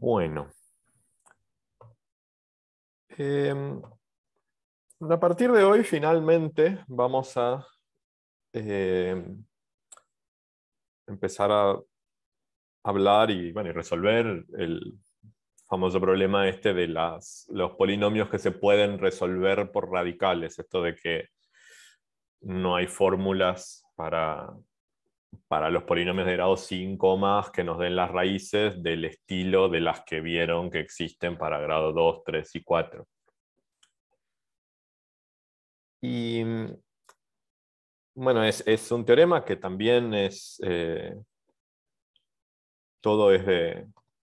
Bueno. Em, a partir de hoy, finalmente, vamos a em, empezar a hablar y, resolver el famoso problema este de las, los polinomios que se pueden resolver por radicales, esto de que no hay fórmulas para para los polinomios de grado 5 más que nos den las raíces del estilo de las que vieron que existen para grado 2, 3 y 4. Y mm, bueno, es, es un teorema que también es, eh, todo es de,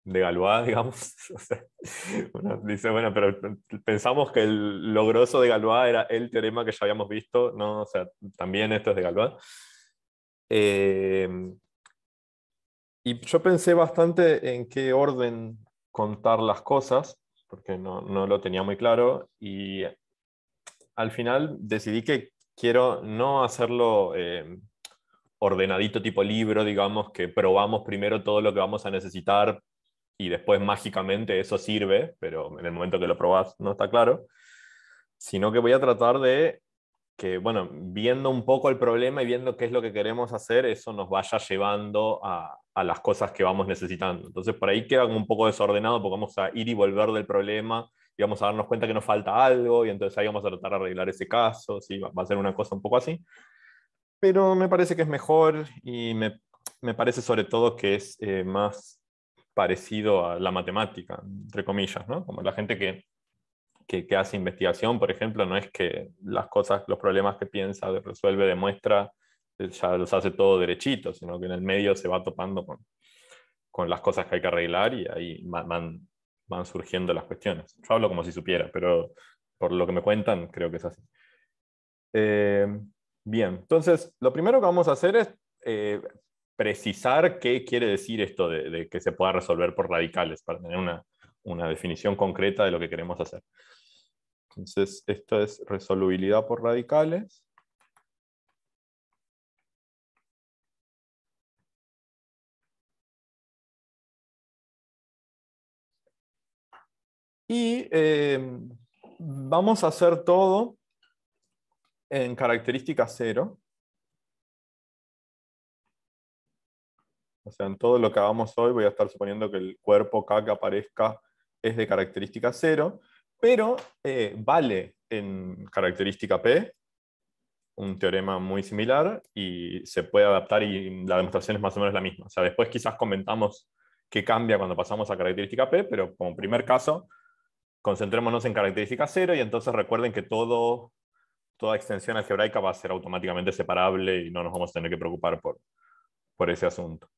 de Galois, digamos. dice, bueno, pero pensamos que el, lo de Galois era el teorema que ya habíamos visto, ¿no? O sea, también esto es de Galois. Em, y yo pensé bastante en qué orden contar las cosas, porque no, lo tenía muy claro, y al final decidí que quiero no hacerlo em, ordenadito tipo libro, digamos, que probamos primero todo lo que vamos a necesitar y después mágicamente eso sirve, pero en el momento que lo probás no está claro, sino que voy a tratar de que, bueno, viendo un poco el problema y viendo qué es lo que queremos hacer, eso nos vaya llevando a, a las cosas que vamos necesitando. Entonces, por ahí queda un poco desordenado porque vamos a ir y volver del problema y vamos a darnos cuenta que nos falta algo y entonces ahí vamos a tratar de arreglar ese caso, ¿sí? va, a ser una cosa un poco así. Pero me parece que es mejor y me, parece sobre todo que es eh, más parecido a la matemática, entre comillas, ¿no? Como la gente que que, hace investigación, por ejemplo, no es que las cosas, los problemas que piensa, resuelve, demuestra, eh, ya los hace todo derechito, sino que en el medio se va topando con, con las cosas que hay que arreglar y ahí van, surgiendo las cuestiones. Yo hablo como si supiera, pero por lo que me cuentan, creo que es así. Eh, bien, entonces, lo primero que vamos a hacer es eh, precisar qué quiere decir esto de, de, que se pueda resolver por radicales, para tener una, una definición concreta de lo que queremos hacer. Entonces, esto es resolubilidad por radicales. Y eh, vamos a hacer todo en característica cero. O sea, en todo lo que hagamos hoy voy a estar suponiendo que el cuerpo K que aparezca es de característica cero pero eh, vale en característica P, un teorema muy similar, y se puede adaptar y la demostración es más o menos la misma. O después quizás comentamos qué cambia cuando pasamos a característica P, pero como primer caso, concentrémonos en característica 0 y entonces recuerden que todo, toda extensión algebraica va a ser automáticamente separable y no nos vamos a tener que preocupar por, ese asunto.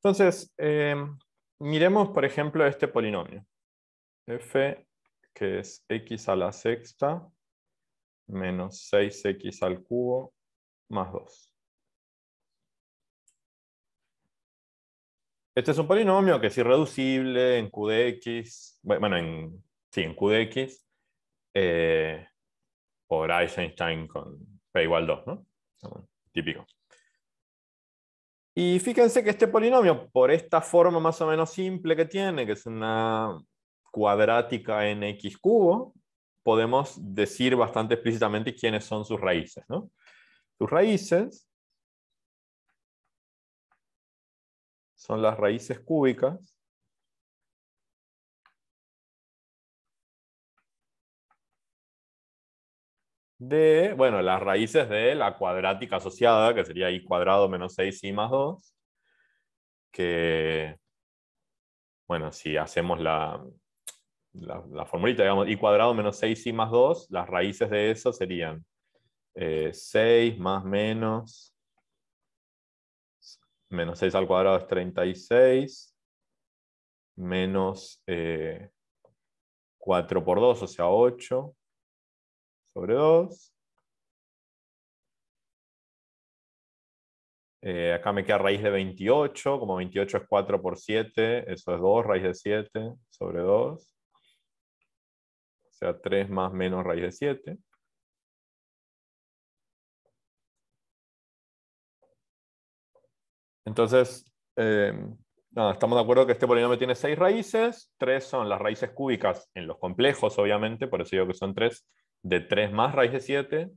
Entonces, em, miremos, por ejemplo, este polinomio. f, que es x a la sexta, menos 6x al cubo, más 2. Este es un polinomio que es irreducible en Q de X, bueno, en, sí, en Q de X, eh, por Eisenstein con P igual 2, ¿no? Ah, típico. Y fíjense que este polinomio, por esta forma más o menos simple que tiene, que es una cuadrática en x cubo, podemos decir bastante explícitamente quiénes son sus raíces. ¿no? Sus raíces son las raíces cúbicas de, bueno, las raíces de la cuadrática asociada, que sería i cuadrado menos 6i más 2, que, bueno, si hacemos la, formulita, digamos, i cuadrado menos 6i más 2, las raíces de eso serían 6 eh, más menos, menos 6 al cuadrado es 36, menos 4 eh, por 2, o sea 8, sobre 2. Eh, acá me queda raíz de 28, como 28 es 4 por 7, eso es 2, raíz de 7 sobre 2. O sea, 3 más menos raíz de 7. Entonces, eh, estamos de acuerdo que este polinomio tiene 6 raíces, 3 son las raíces cúbicas en los complejos, obviamente, por eso digo que son 3, de 3 más raíz de 7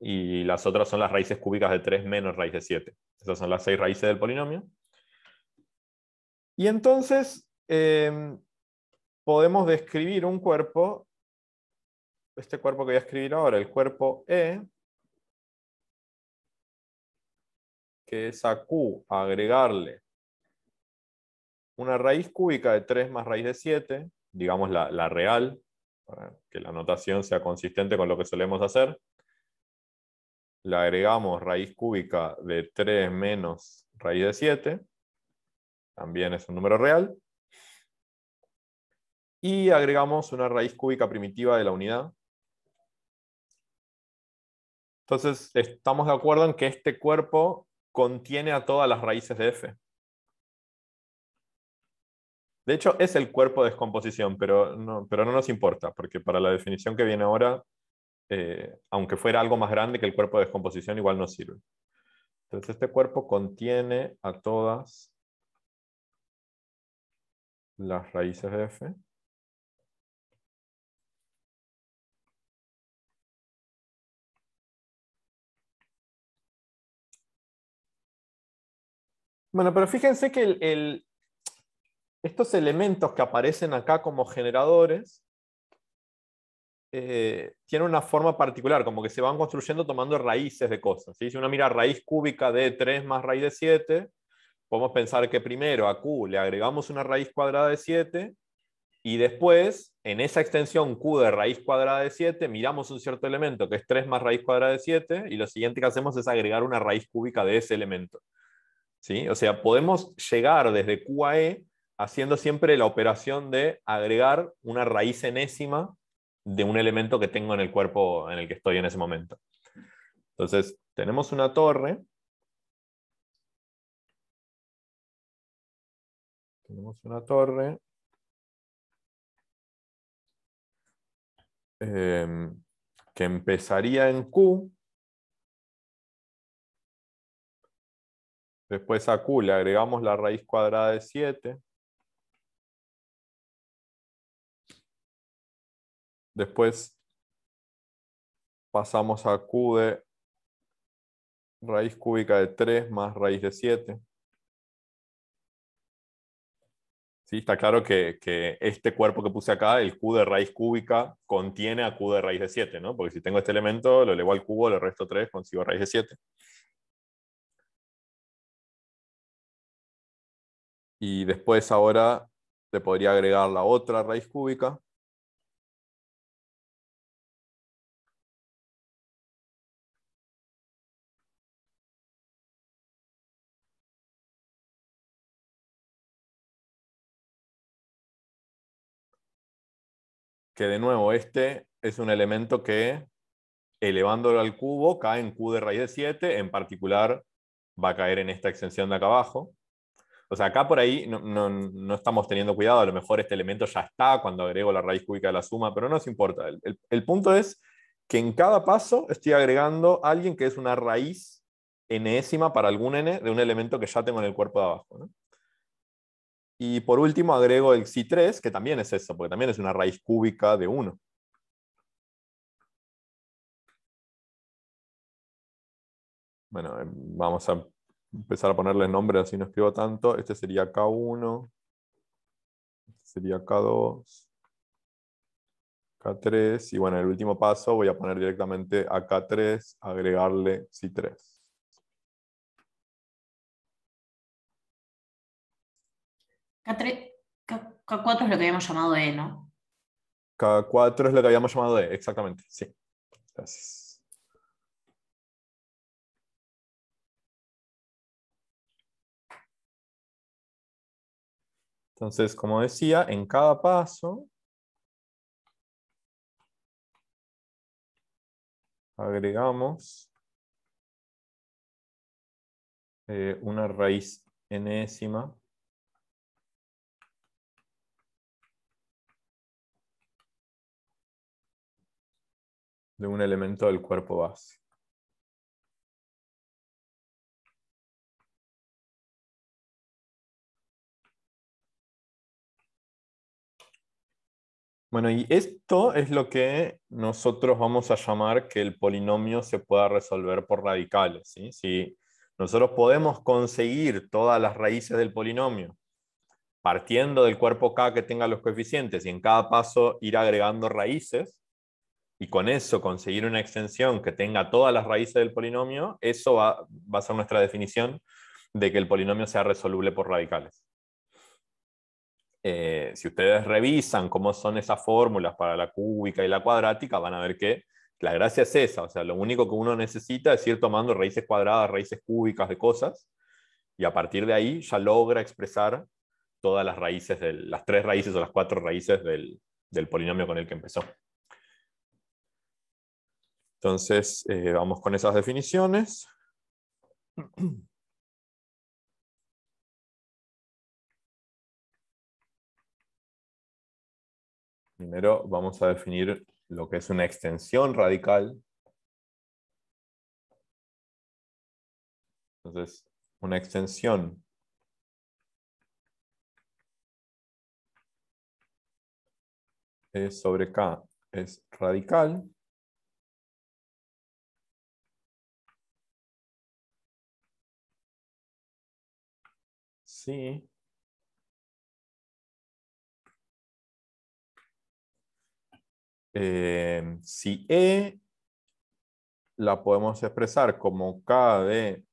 y las otras son las raíces cúbicas de 3 menos raíz de 7. Esas son las 6 raíces del polinomio. Y entonces em, podemos describir un cuerpo, este cuerpo que voy a escribir ahora, el cuerpo E, que es a Q agregarle una raíz cúbica de 3 más raíz de 7, digamos la, la real, para que la notación sea consistente con lo que solemos hacer. Le agregamos raíz cúbica de 3 menos raíz de 7. También es un número real. Y agregamos una raíz cúbica primitiva de la unidad. Entonces, estamos de acuerdo en que este cuerpo contiene a todas las raíces de f. De hecho, es el cuerpo de descomposición, pero no, pero no nos importa, porque para la definición que viene ahora, eh, aunque fuera algo más grande que el cuerpo de descomposición, igual no sirve. Entonces, este cuerpo contiene a todas las raíces de f. Bueno, pero fíjense que el, estos elementos que aparecen acá como generadores eh, tienen una forma particular, como que se van construyendo tomando raíces de cosas. Si uno mira raíz cúbica de 3 más raíz de 7, podemos pensar que primero a Q le agregamos una raíz cuadrada de 7 y después, en esa extensión Q de raíz cuadrada de 7, miramos un cierto elemento que es 3 más raíz cuadrada de 7 y lo siguiente que hacemos es agregar una raíz cúbica de ese elemento. O sea, podemos llegar desde Q a E haciendo siempre la operación de agregar una raíz enésima de un elemento que tengo en el cuerpo en el que estoy en ese momento. Entonces, tenemos una torre. Tenemos una torre. Em, que empezaría en Q. Después a Q le agregamos la raíz cuadrada de 7. Después pasamos a Q de raíz cúbica de 3 más raíz de 7. está claro que, este cuerpo que puse acá, el Q de raíz cúbica, contiene a Q de raíz de 7, ¿no? Porque si tengo este elemento, lo elevo al cubo, le resto 3, consigo raíz de 7. Y después ahora te podría agregar la otra raíz cúbica, que de nuevo este es un elemento que elevándolo al cubo cae en Q de raíz de 7, en particular va a caer en esta extensión de acá abajo. O sea, acá por ahí no, no, estamos teniendo cuidado, a lo mejor este elemento ya está cuando agrego la raíz cúbica de la suma, pero no nos importa. El, punto es que en cada paso estoy agregando alguien que es una raíz enésima para algún n de un elemento que ya tengo en el cuerpo de abajo. Y por último agrego el xi3, que también es eso, porque también es una raíz cúbica de 1. Bueno, em, vamos a empezar a ponerle nombres, así no escribo tanto. Este sería K1, este sería K2, K3, y bueno, el último paso voy a poner directamente a K3, agregarle xi3. k 4 es lo que habíamos llamado E, ¿no? K4 es lo que habíamos llamado E, exactamente, sí. Gracias. Entonces, como decía, en cada paso agregamos eh, una raíz enésima de un elemento del cuerpo base. Bueno, y esto es lo que nosotros vamos a llamar que el polinomio se pueda resolver por radicales. Si nosotros podemos conseguir todas las raíces del polinomio partiendo del cuerpo K que tenga los coeficientes y en cada paso ir agregando raíces, y con eso conseguir una extensión que tenga todas las raíces del polinomio, eso va, a ser nuestra definición de que el polinomio sea resoluble por radicales. Eh, si ustedes revisan cómo son esas fórmulas para la cúbica y la cuadrática, van a ver que la gracia es esa, o sea, lo único que uno necesita es ir tomando raíces cuadradas, raíces cúbicas de cosas, y a partir de ahí ya logra expresar todas las raíces, de las tres raíces o las cuatro raíces del polinomio con el que empezó. Entonces, eh, vamos con esas definiciones. Primero vamos a definir lo que es una extensión radical. Entonces, una extensión sobre K es radical. Eh, si E la podemos expresar como K de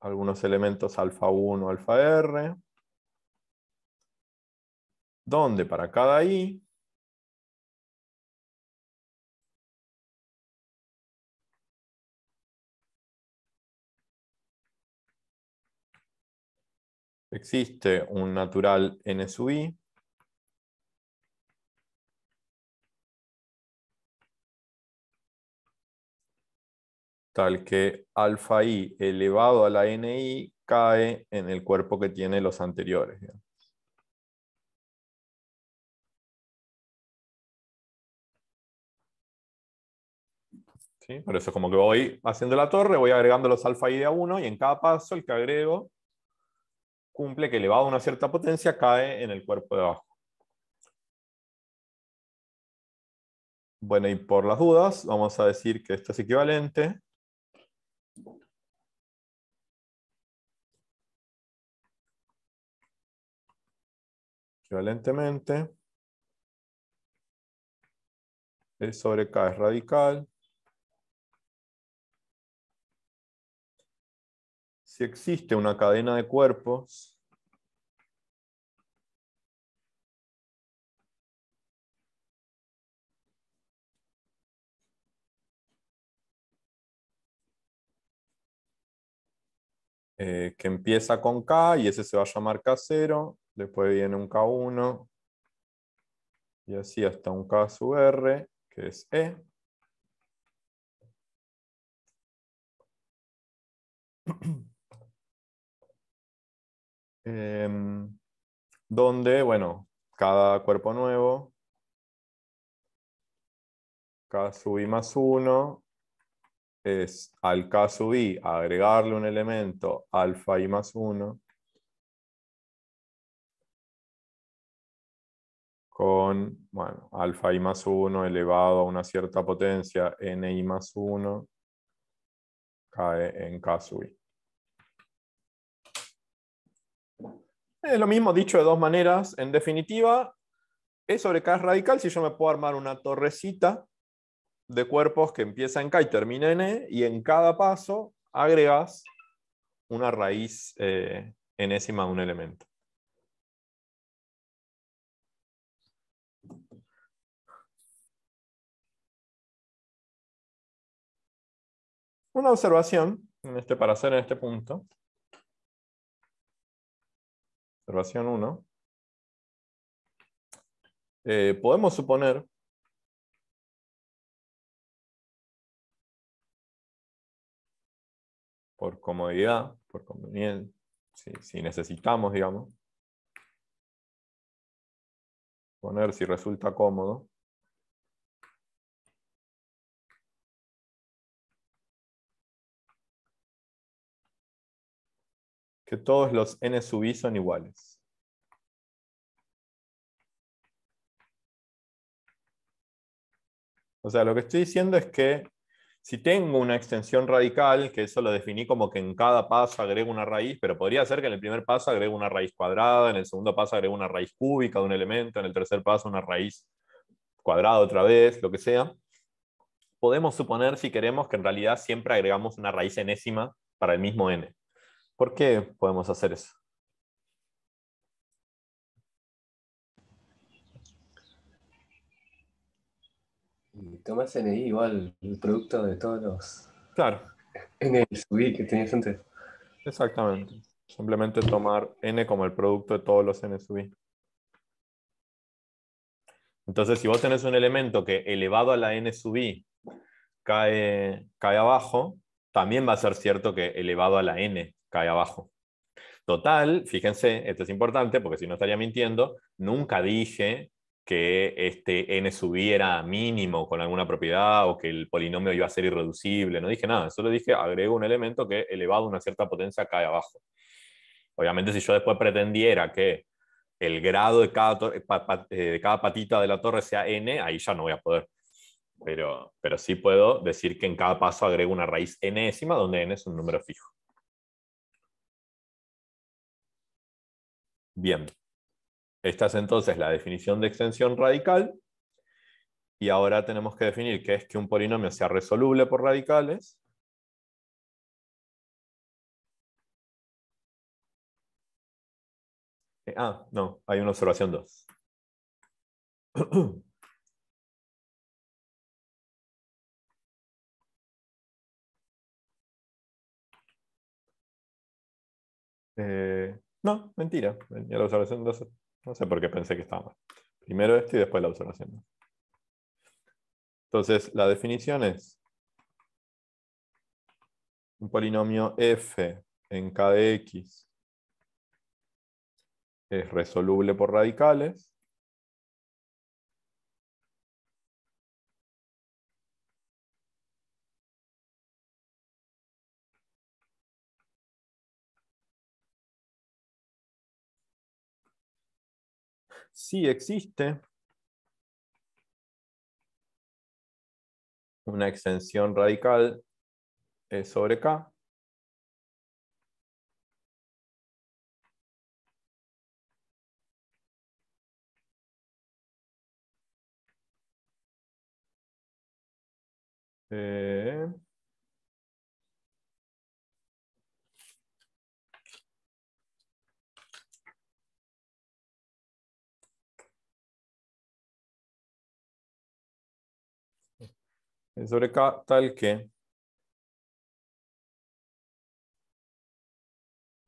algunos elementos alfa 1, alfa R, donde para cada I existe un natural n sub i, tal que alfa i elevado a la ni cae en el cuerpo que tiene los anteriores. ¿Sí? Por eso como que voy haciendo la torre, voy agregando los alfa i de a uno y en cada paso el que agrego cumple que elevado a una cierta potencia cae en el cuerpo de abajo. Bueno, y por las dudas, vamos a decir que esto es equivalente. Equivalentemente, El sobre K es radical si existe una cadena de cuerpos, eh, que empieza con K y ese se va a llamar K0, después viene un K1 y así hasta un K sub R, que es E. Em, donde, bueno, cada cuerpo nuevo, K sub i más 1 es al K sub i agregarle un elemento alfa i más 1 con, bueno, alfa i más 1 elevado a una cierta potencia, n i más 1 cae en K sub i. Es lo mismo dicho de dos maneras. En definitiva, es sobre K radical si yo me puedo armar una torrecita de cuerpos que empieza en K y termina en E, y en cada paso agregas una raíz eh, enésima de un elemento. Una observación en este, para hacer en este punto observación 1, eh, podemos suponer por comodidad, por conveniencia, si, si necesitamos, digamos, poner si resulta cómodo, que todos los n sub i son iguales. O sea, lo que estoy diciendo es que si tengo una extensión radical, que eso lo definí como que en cada paso agrego una raíz, pero podría ser que en el primer paso agrego una raíz cuadrada, en el segundo paso agrego una raíz cúbica de un elemento, en el tercer paso una raíz cuadrada otra vez, lo que sea. Podemos suponer, si queremos, que en realidad siempre agregamos una raíz enésima para el mismo n. ¿Por qué podemos hacer eso? Tomas n igual, el producto de todos los... Claro. sub i que tenías antes. Exactamente. Simplemente tomar n como el producto de todos los n sub i. Entonces, si vos tenés un elemento que elevado a la n sub i cae, cae abajo, también va a ser cierto que elevado a la n cae abajo. Total, fíjense, esto es importante porque si no estaría mintiendo, nunca dije que este n subiera mínimo con alguna propiedad o que el polinomio iba a ser irreducible, no dije nada, solo dije agrego un elemento que elevado a una cierta potencia cae abajo. Obviamente si yo después pretendiera que el grado de cada, eh, de cada patita de la torre sea n, ahí ya no voy a poder. Pero, pero sí puedo decir que en cada paso agrego una raíz nésima donde n es un número fijo. Bien, esta es entonces la definición de extensión radical. Y ahora tenemos que definir qué es que un polinomio sea resoluble por radicales. Eh, ah, no, hay una observación 2. eh, no, mentira. la observación 12. No sé por qué pensé que estaba mal. Primero esto y después la observación. Entonces, la definición es un polinomio f en k de x es resoluble por radicales Si existe una extensión radical sobre K. Eh, Eh, sobre tal que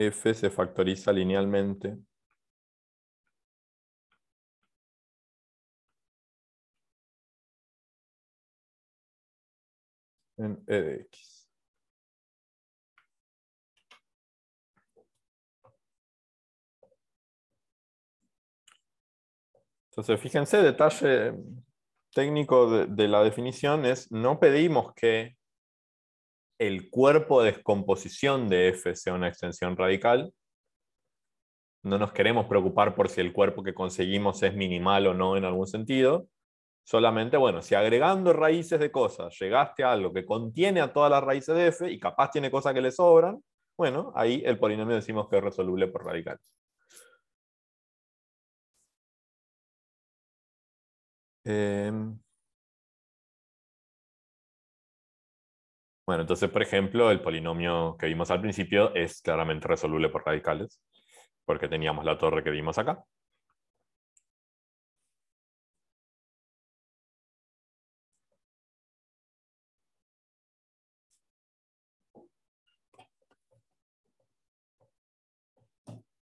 f se factoriza linealmente en e de x. Entonces, fíjense, detalle técnico de, la definición es no pedimos que el cuerpo de descomposición de F sea una extensión radical. No nos queremos preocupar por si el cuerpo que conseguimos es minimal o no en algún sentido. Solamente, bueno, si agregando raíces de cosas llegaste a algo que contiene a todas las raíces de F y capaz tiene cosas que le sobran, bueno, ahí el polinomio decimos que es resoluble por radicales. Em, bueno, entonces, por ejemplo, el polinomio que vimos al principio es claramente resoluble por radicales, porque teníamos la torre que vimos acá.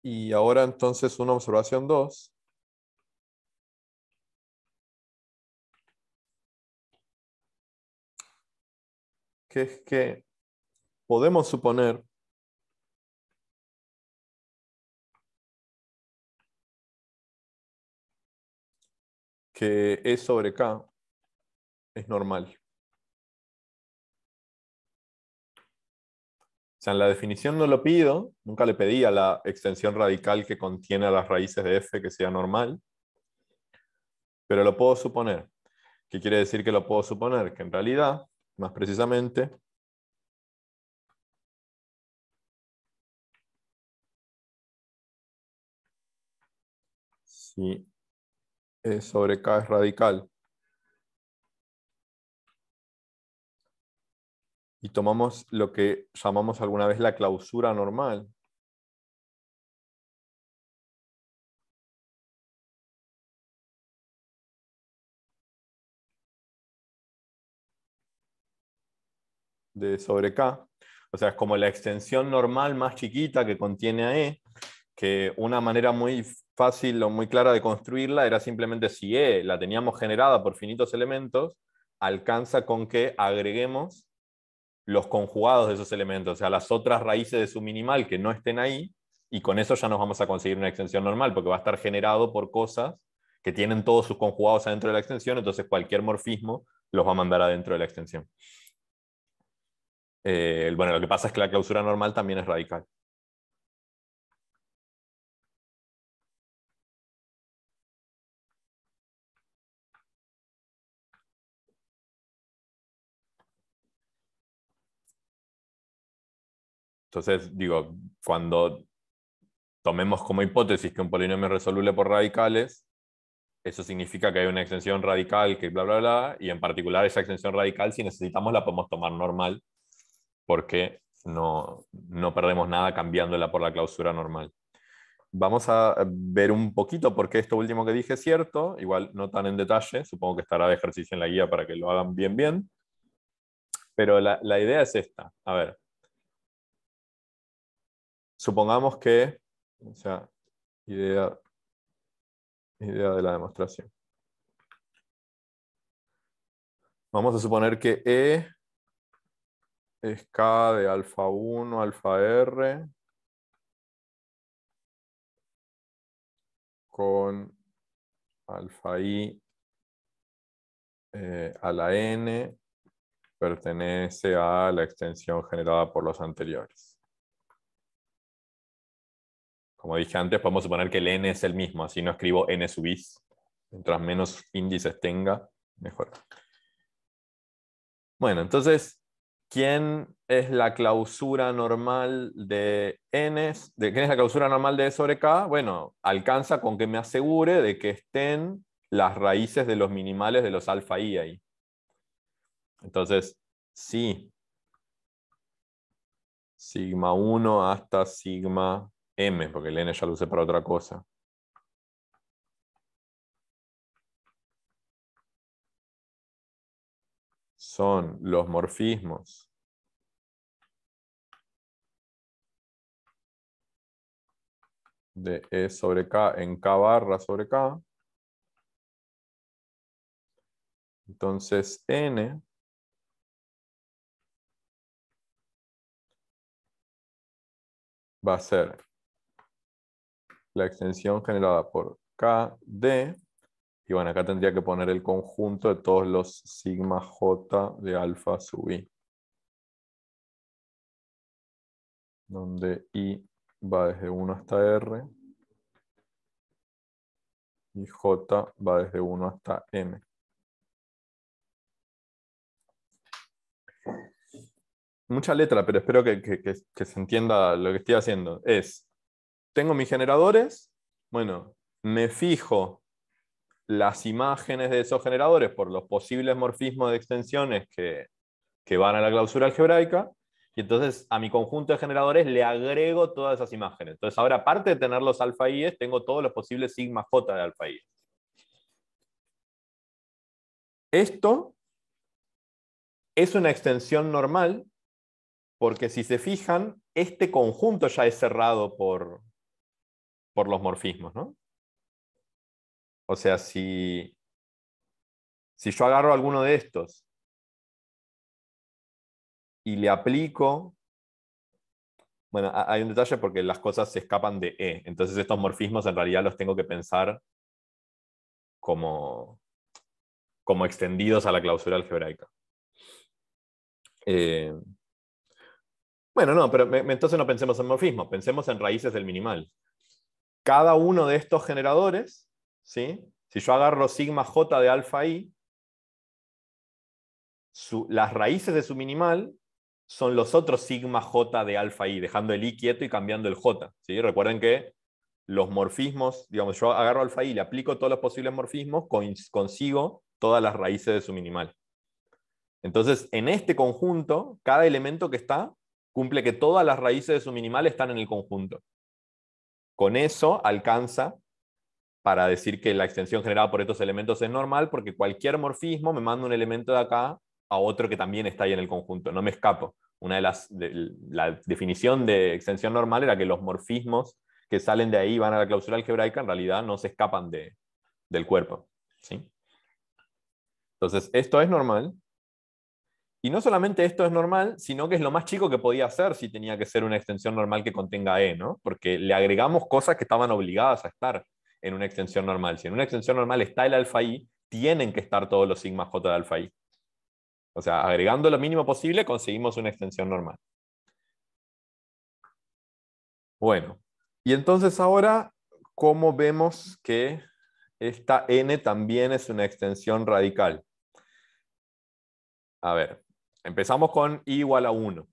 Y ahora entonces una observación 2 que es que podemos suponer que E sobre K es normal. O sea, en la definición no lo pido, nunca le pedí a la extensión radical que contiene a las raíces de f que sea normal, pero lo puedo suponer. ¿Qué quiere decir que lo puedo suponer? Que en realidad más precisamente, si sobre K es radical y tomamos lo que llamamos alguna vez la clausura normal, de sobre K. O sea, es como la extensión normal más chiquita que contiene a E, que una manera muy fácil o muy clara de construirla era simplemente si E la teníamos generada por finitos elementos, alcanza con que agreguemos los conjugados de esos elementos, o sea, las otras raíces de su minimal que no estén ahí, y con eso ya nos vamos a conseguir una extensión normal, porque va a estar generado por cosas que tienen todos sus conjugados adentro de la extensión, entonces cualquier morfismo los va a mandar adentro de la extensión. Eh, bueno, lo que pasa es que la clausura normal también es radical. Entonces, digo, cuando tomemos como hipótesis que un polinomio es resoluble por radicales, eso significa que hay una extensión radical que bla, bla, bla, y en particular esa extensión radical, si necesitamos, la podemos tomar normal porque no, perdemos nada cambiándola por la clausura normal. Vamos a ver un poquito por qué esto último que dije es cierto, igual no tan en detalle, supongo que estará de ejercicio en la guía para que lo hagan bien bien, pero la, idea es esta, a ver, supongamos que, o sea, idea, idea de la demostración. Vamos a suponer que E es K de alfa 1, alfa R, con alfa I eh, a la N, pertenece a la extensión generada por los anteriores. Como dije antes, podemos suponer que el n es el mismo, así no escribo n sub Mientras menos índices tenga, mejor. Bueno, entonces, ¿Quién es la clausura normal de N? ¿De quién es la clausura normal de sobre K? Bueno, alcanza con que me asegure de que estén las raíces de los minimales de los alfa i ahí. Entonces, sí. Sigma 1 hasta sigma m, porque el n ya lo usé para otra cosa. son los morfismos de E sobre K en K barra sobre K. Entonces N va a ser la extensión generada por KD y bueno, acá tendría que poner el conjunto de todos los sigma j de alfa sub i. Donde i va desde 1 hasta r. Y j va desde 1 hasta m. Mucha letra, pero espero que se entienda lo que estoy haciendo. Es, tengo mis generadores, bueno, me fijo las imágenes de esos generadores por los posibles morfismos de extensiones que, que van a la clausura algebraica, y entonces a mi conjunto de generadores le agrego todas esas imágenes. Entonces ahora, aparte de tener los alfa es tengo todos los posibles sigma J de alfa i Esto es una extensión normal, porque si se fijan, este conjunto ya es cerrado por, por los morfismos. ¿no? O sea, si, si yo agarro alguno de estos y le aplico, bueno, hay un detalle porque las cosas se escapan de E, entonces estos morfismos en realidad los tengo que pensar como, como extendidos a la clausura algebraica. Eh, bueno, no, pero entonces no pensemos en morfismo, pensemos en raíces del minimal. Cada uno de estos generadores si yo agarro sigma j de alfa i, las raíces de su minimal son los otros sigma j de alfa i, dejando el i quieto y cambiando el j. ¿sí? Recuerden que los morfismos, digamos, yo agarro alfa i, le aplico todos los posibles morfismos, consigo todas las raíces de su minimal. Entonces, en este conjunto, cada elemento que está cumple que todas las raíces de su minimal están en el conjunto. Con eso alcanza para decir que la extensión generada por estos elementos es normal, porque cualquier morfismo me manda un elemento de acá a otro que también está ahí en el conjunto, no me escapo. Una de las, la definición de extensión normal era que los morfismos que salen de ahí y van a la clausura algebraica en realidad no se escapan de, del cuerpo. ¿sí? Entonces, esto es normal. Y no solamente esto es normal, sino que es lo más chico que podía hacer si tenía que ser una extensión normal que contenga E, ¿no? Porque le agregamos cosas que estaban obligadas a estar en una extensión normal. Si en una extensión normal está el alfa i, tienen que estar todos los sigma j de alfa i. O sea, agregando lo mínimo posible conseguimos una extensión normal. Bueno, y entonces ahora, ¿cómo vemos que esta n también es una extensión radical? A ver, empezamos con i igual a 1.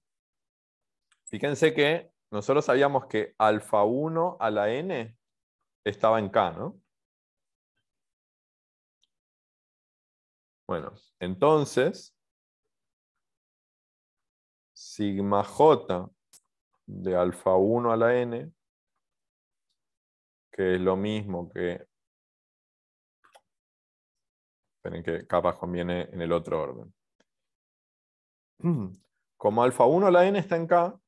Fíjense que nosotros sabíamos que alfa 1 a la n estaba en K, ¿no? Bueno, entonces, sigma j de alfa 1 a la n, que es lo mismo que, esperen que capaz conviene en el otro orden. Como alfa 1 a la n está en K,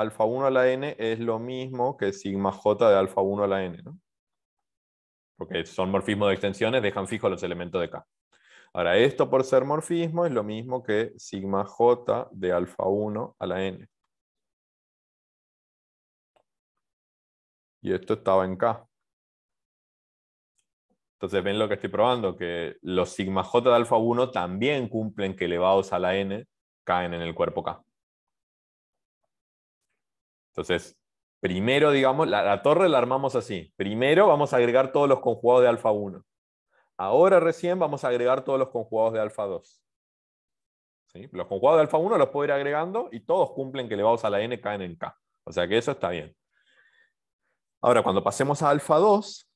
alfa 1 a la n es lo mismo que sigma j de alfa 1 a la n, Porque son morfismos de extensiones, dejan fijos los elementos de K. Ahora, esto por ser morfismo es lo mismo que sigma j de alfa 1 a la n. Y esto estaba en K. Entonces, ven lo que estoy probando, que los sigma j de alfa 1 también cumplen que elevados a la n caen en el cuerpo K. Entonces, primero, digamos, la, torre la armamos así. Primero vamos a agregar todos los conjugados de alfa 1. Ahora recién vamos a agregar todos los conjugados de alfa 2. Los conjugados de alfa 1 los puedo ir agregando y todos cumplen que vamos a la n caen en k. O sea que eso está bien. Ahora, cuando pasemos a alfa 2,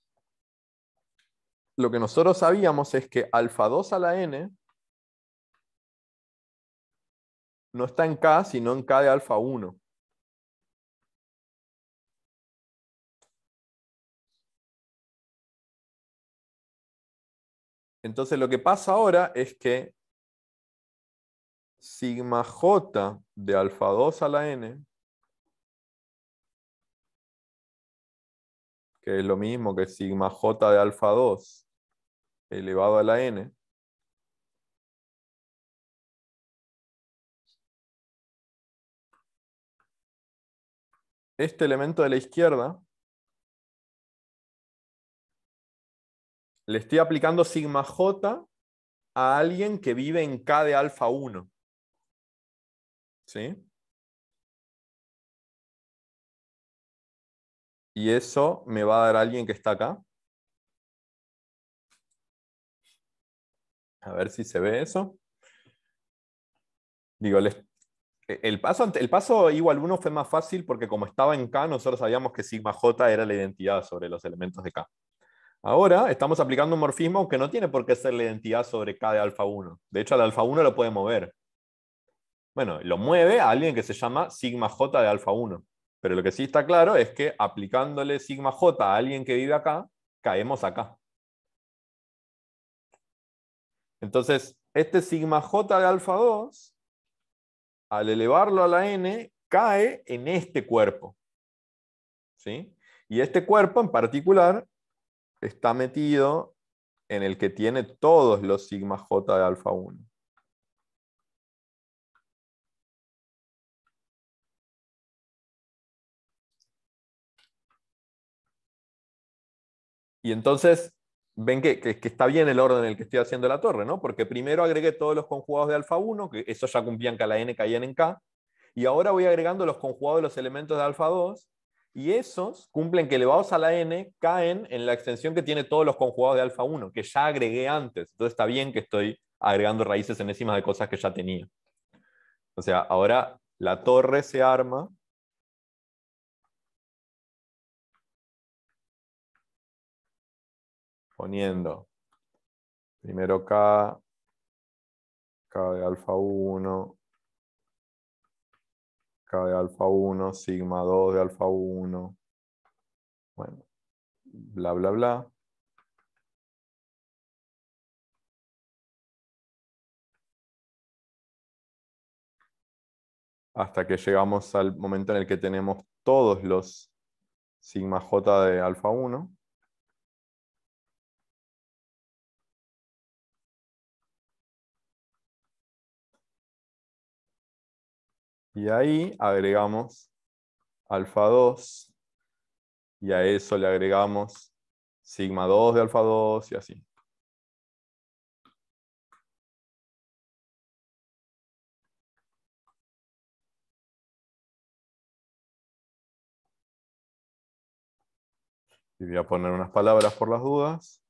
lo que nosotros sabíamos es que alfa 2 a la n no está en k, sino en k de alfa 1. Entonces lo que pasa ahora es que sigma j de alfa 2 a la n, que es lo mismo que sigma j de alfa 2 elevado a la n, este elemento de la izquierda le estoy aplicando sigma j a alguien que vive en k de alfa 1. ¿Sí? Y eso me va a dar alguien que está acá. A ver si se ve eso. Digo, e-, el paso, el paso igual 1 fue más fácil porque como estaba en K, nosotros sabíamos que sigma j era la identidad sobre los elementos de K. Ahora estamos aplicando un morfismo que no tiene por qué ser la identidad sobre K de alfa 1. De hecho, al alfa 1 lo puede mover. Bueno, lo mueve a alguien que se llama sigma j de alfa 1. Pero lo que sí está claro es que aplicándole sigma j a alguien que vive acá, caemos acá. Entonces, este sigma j de alfa 2, al elevarlo a la n, cae en este cuerpo. ¿Sí? Y este cuerpo en particular está metido en el que tiene todos los sigma j de alfa 1. Y entonces, ven que, está bien el orden en el que estoy haciendo la torre, ¿no? Porque primero agregué todos los conjugados de alfa 1, que esos ya cumplían a la n, caían en K, y ahora voy agregando los conjugados de los elementos de alfa 2, y esos cumplen que elevados a la n caen en la extensión que tiene todos los conjugados de alfa 1, que ya agregué antes. Entonces está bien que estoy agregando raíces enésimas de cosas que ya tenía. O sea, ahora la torre se arma poniendo primero K, K de alfa 1, de alfa 1, sigma 2 de alfa 1, bueno, bla, bla, bla. Hasta que llegamos al momento en el que tenemos todos los sigma j de alfa 1. Y ahí agregamos alfa 2 y a eso le agregamos sigma 2 de alfa 2 y así. Y voy a poner unas palabras por las dudas.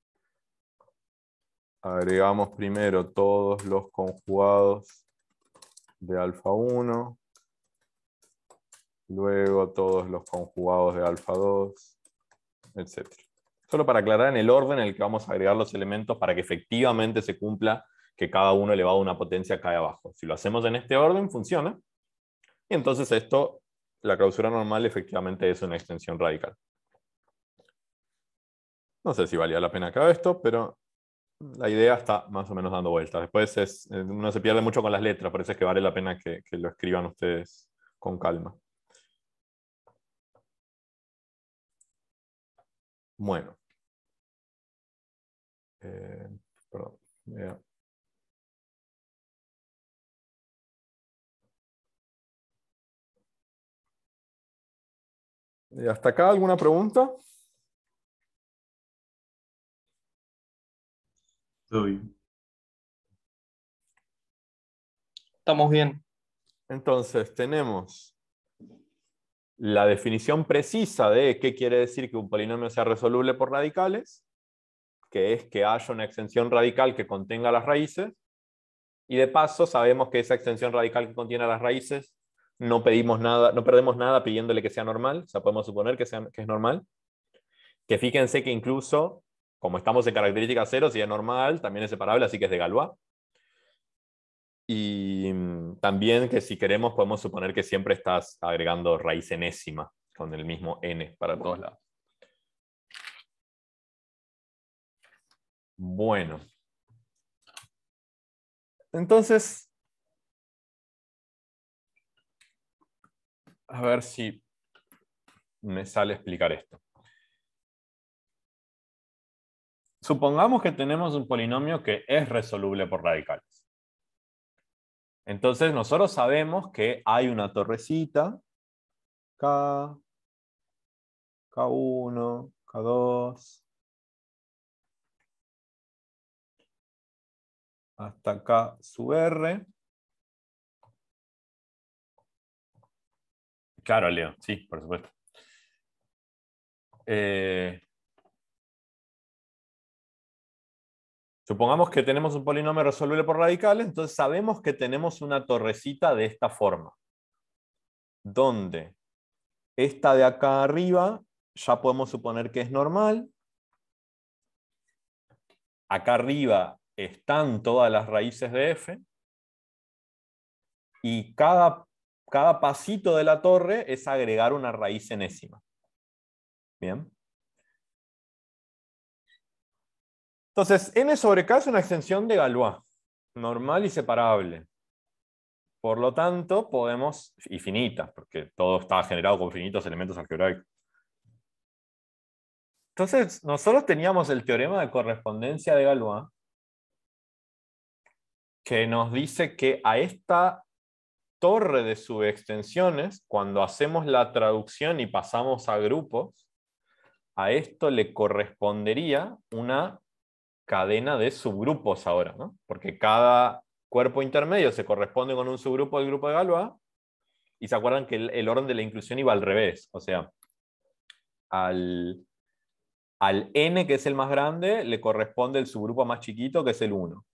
Agregamos primero todos los conjugados de alfa 1 luego todos los conjugados de alfa 2, etc. Solo para aclarar en el orden en el que vamos a agregar los elementos para que efectivamente se cumpla que cada uno elevado a una potencia cae abajo. Si lo hacemos en este orden, funciona. Y entonces esto, la clausura normal efectivamente es una extensión radical. No sé si valía la pena acá esto, pero la idea está más o menos dando vueltas. Después es, eh, uno se pierde mucho con las letras, parece que vale la pena que lo escriban ustedes con calma. Bueno. Eh, perdón. hasta acá alguna pregunta? Estamos bien. Entonces, tenemos la definición precisa de qué quiere decir que un polinomio sea resoluble por radicales, que es que haya una extensión radical que contenga las raíces, y de paso sabemos que esa extensión radical que contiene las raíces no pedimos nada, no perdemos nada pidiéndole que sea normal, o sea, podemos suponer que, es normal. Que fíjense que incluso, como estamos en característica cero, si es normal, también es separable, así que es de Galois. Y mm, también que si queremos podemos suponer que siempre estás agregando raíz enésima con el mismo n para todos lados. Bueno. Entonces, a ver si me sale explicar esto. Supongamos que tenemos un polinomio que es resoluble por radical entonces nosotros sabemos que hay una torrecita, K, K1, K2, hasta K sub R. Claro, Leo, sí, por supuesto. Eh, Supongamos que tenemos un polinomio resoluble por radicales, entonces sabemos que tenemos una torrecita de esta forma, donde esta de acá arriba ya podemos suponer que es normal, acá arriba están todas las raíces de f, y cada, cada pasito de la torre es agregar una raíz enésima. Bien. Entonces, n sobre k es una extensión de Galois, normal y separable. Por lo tanto, podemos, y finita, porque todo está generado con finitos elementos algebraicos. Entonces, nosotros teníamos el teorema de correspondencia de Galois, que nos dice que a esta torre de subextensiones, cuando hacemos la traducción y pasamos a grupos, a esto le correspondería una cadena de subgrupos ahora, ¿no? Porque cada cuerpo intermedio se corresponde con un subgrupo del grupo de Galois, y se acuerdan que el, orden de la inclusión iba al revés, o sea, al, al n, que es el más grande, le corresponde el subgrupo más chiquito, que es el 1.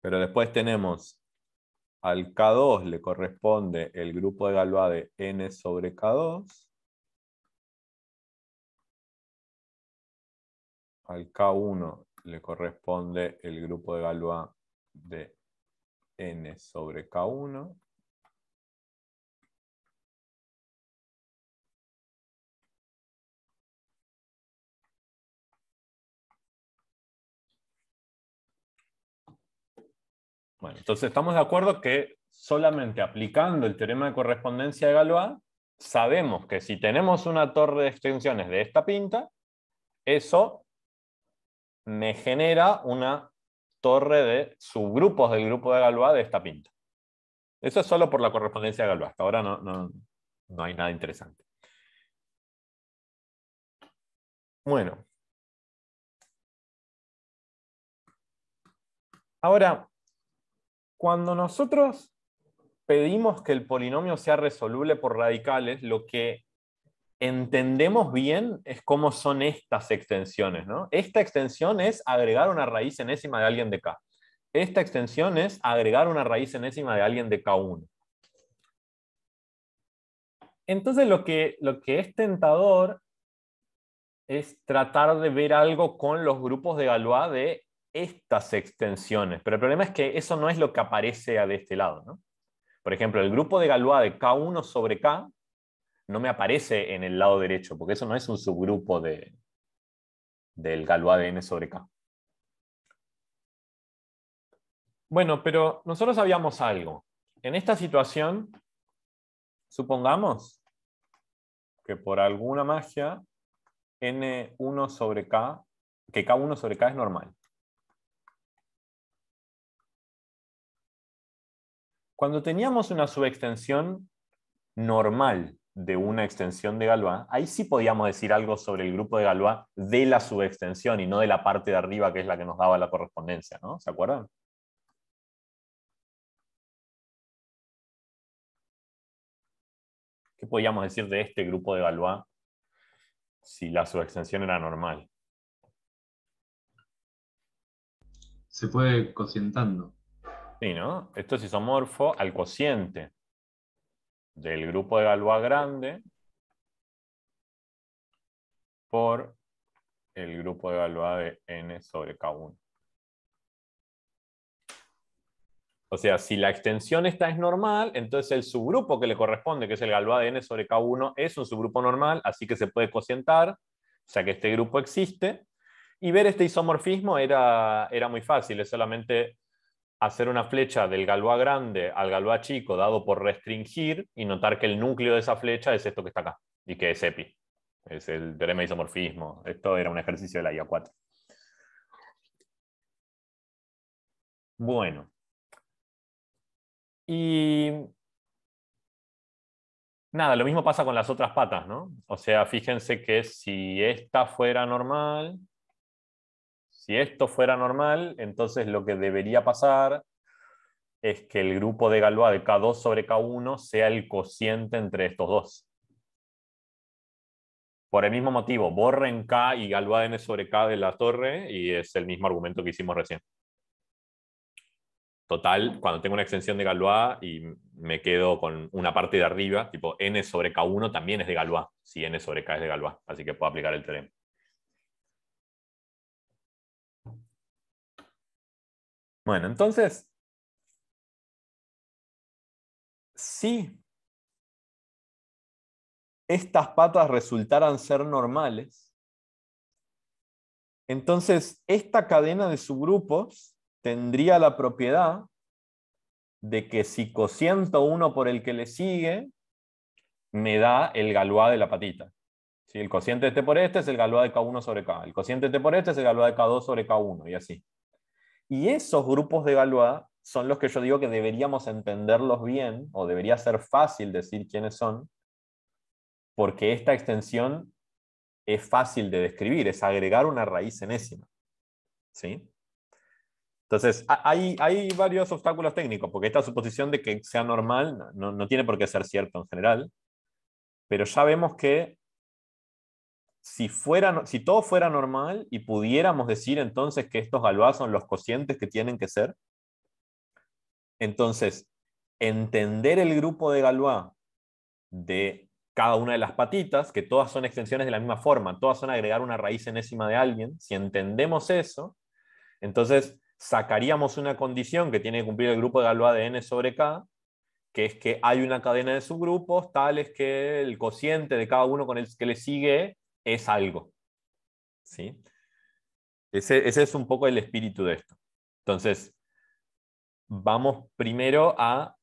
Pero después tenemos al K2 le corresponde el grupo de Galois de n sobre K2. al K1 le corresponde el grupo de Galois de n sobre K1. Bueno, entonces estamos de acuerdo que solamente aplicando el teorema de correspondencia de Galois, sabemos que si tenemos una torre de extensiones de esta pinta, eso me genera una torre de subgrupos del grupo de Galois de esta pinta. Eso es solo por la correspondencia de Galois. Hasta ahora no, no hay nada interesante. Bueno. Ahora, cuando nosotros pedimos que el polinomio sea resoluble por radicales, lo que entendemos bien es cómo son estas extensiones. Esta extensión es agregar una raíz enésima de alguien de K. Esta extensión es agregar una raíz enésima de alguien de K1. Entonces lo que, lo que es tentador es tratar de ver algo con los grupos de Galois de estas extensiones. Pero el problema es que eso no es lo que aparece de este lado. Por ejemplo, el grupo de Galois de K1 sobre K no me aparece en el lado derecho, porque eso no es un subgrupo de, del n sobre K. Bueno, pero nosotros sabíamos algo. En esta situación, supongamos que por alguna magia, N1 sobre K, que K1 sobre K es normal. Cuando teníamos una subextensión normal de una extensión de Galois, ahí sí podíamos decir algo sobre el grupo de Galois de la subextensión y no de la parte de arriba que es la que nos daba la correspondencia, ¿no? ¿Se acuerdan? ¿Qué podíamos decir de este grupo de Galois si la subextensión era normal? Se puede cocientando. Sí, ¿no? Esto es isomorfo al cociente del grupo de Galois grande por el grupo de Galois de n sobre K1. O sea, si la extensión esta es normal, entonces el subgrupo que le corresponde, que es el Galois de n sobre K1, es un subgrupo normal, así que se puede cocientar, o sea que este grupo existe. Y ver este isomorfismo era, era muy fácil, es solamente hacer una flecha del A grande al galoa chico dado por restringir y notar que el núcleo de esa flecha es esto que está acá y que es EPI. Es el teorema de isomorfismo. Esto era un ejercicio de la IA 4. Bueno. Y nada, lo mismo pasa con las otras patas, ¿no? O sea, fíjense que si esta fuera normal, si esto fuera normal, entonces lo que debería pasar es que el grupo de Galois de K2 sobre K1 sea el cociente entre estos dos. Por el mismo motivo, borren K y Galois N sobre K de la torre y es el mismo argumento que hicimos recién. Total, cuando tengo una extensión de Galois y me quedo con una parte de arriba, tipo N sobre K1 también es de Galois, si N sobre K es de Galois, así que puedo aplicar el teorema. Bueno, entonces, si estas patas resultaran ser normales, entonces esta cadena de subgrupos tendría la propiedad de que si cociento uno por el que le sigue, me da el galois de la patita. Si el cociente de este t por este es el galois de K1 sobre K. El cociente de este t por este es el galois de K2 sobre K1 y así. Y esos grupos de evaluada son los que yo digo que deberíamos entenderlos bien, o debería ser fácil decir quiénes son, porque esta extensión es fácil de describir, es agregar una raíz enésima. Entonces, hay, hay varios obstáculos técnicos, porque esta suposición de que sea normal no, no tiene por qué ser cierto en general, pero ya vemos que si, si todo fuera normal y pudiéramos decir entonces que estos Galois son los cocientes que tienen que ser, entonces entender el grupo de Galois de cada una de las patitas, que todas son extensiones de la misma forma, todas son agregar una raíz enésima de alguien, si entendemos eso, entonces sacaríamos una condición que tiene que cumplir el grupo de Galois de n sobre k, que es que hay una cadena de subgrupos tales que el cociente de cada uno con el que le sigue es algo. ¿Sí? Ese, es un poco el espíritu de esto. Entonces, vamos primero a,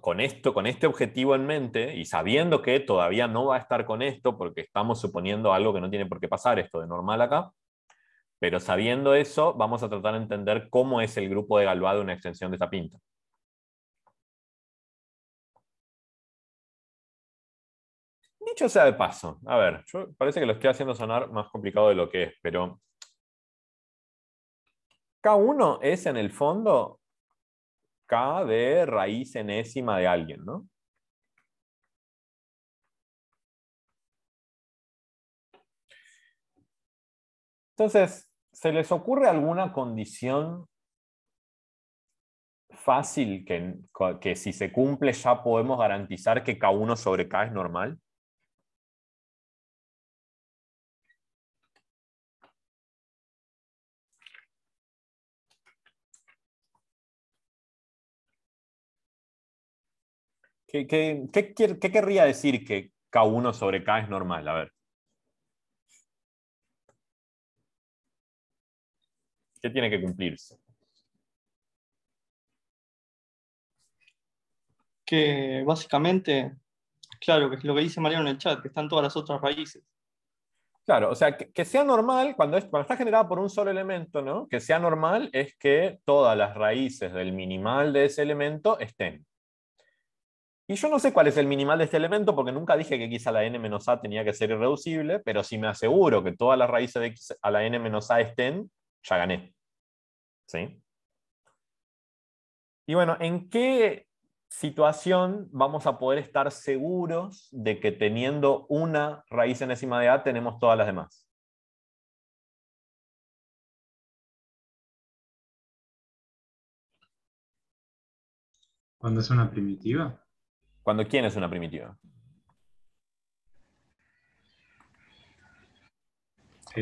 con esto, con este objetivo en mente, y sabiendo que todavía no va a estar con esto, porque estamos suponiendo algo que no tiene por qué pasar, esto de normal acá, pero sabiendo eso, vamos a tratar de entender cómo es el grupo de Galvado una extensión de esta pinta. Dicho sea de paso, a ver, parece que lo estoy haciendo sonar más complicado de lo que es, pero K1 es en el fondo K de raíz enésima de alguien, ¿no? Entonces, ¿se les ocurre alguna condición fácil que, que si se cumple ya podemos garantizar que K1 sobre K es normal? ¿Qué, querría decir que K1 sobre K es normal? A ver. ¿Qué tiene que cumplirse? Que básicamente, claro, que es lo que dice Mariano en el chat, que están todas las otras raíces. Claro, o sea, que, sea normal, cuando, está generado por un solo elemento, ¿no? Que sea normal es que todas las raíces del minimal de ese elemento estén. Y yo no sé cuál es el minimal de este elemento porque nunca dije que x a la n menos a tenía que ser irreducible, pero si me aseguro que todas las raíces de x a la n menos a estén, ya gané. ¿Sí? Y bueno, ¿en qué situación vamos a poder estar seguros de que teniendo una raíz enésima de a tenemos todas las demás? ¿Cuándo es una primitiva? ¿Cuando quién es una primitiva?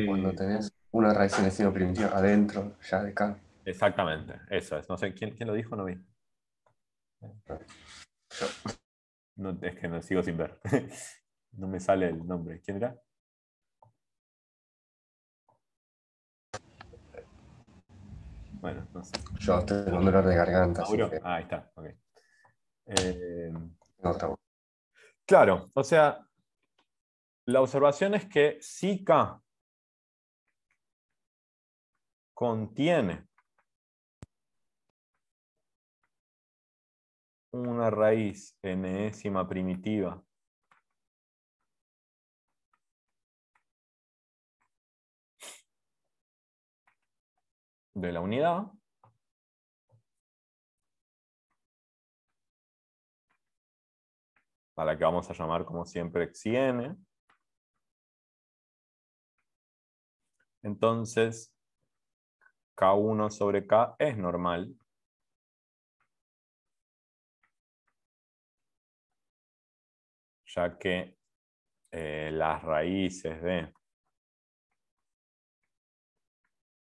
Cuando tenés una raíz estilo primitiva adentro, ya de acá. Exactamente, eso es. No sé, ¿quién, quién lo dijo? No vi. es que no sigo sin ver. No me sale el nombre. ¿Quién era? Bueno, no sé. Yo estoy un dolor de garganta. Ah, ahí está, ok. Eh, Claro, o sea, la observación es que si K contiene una raíz enésima primitiva de la unidad, a la que vamos a llamar como siempre N. Entonces, K1 sobre K es normal. Ya que eh, las raíces de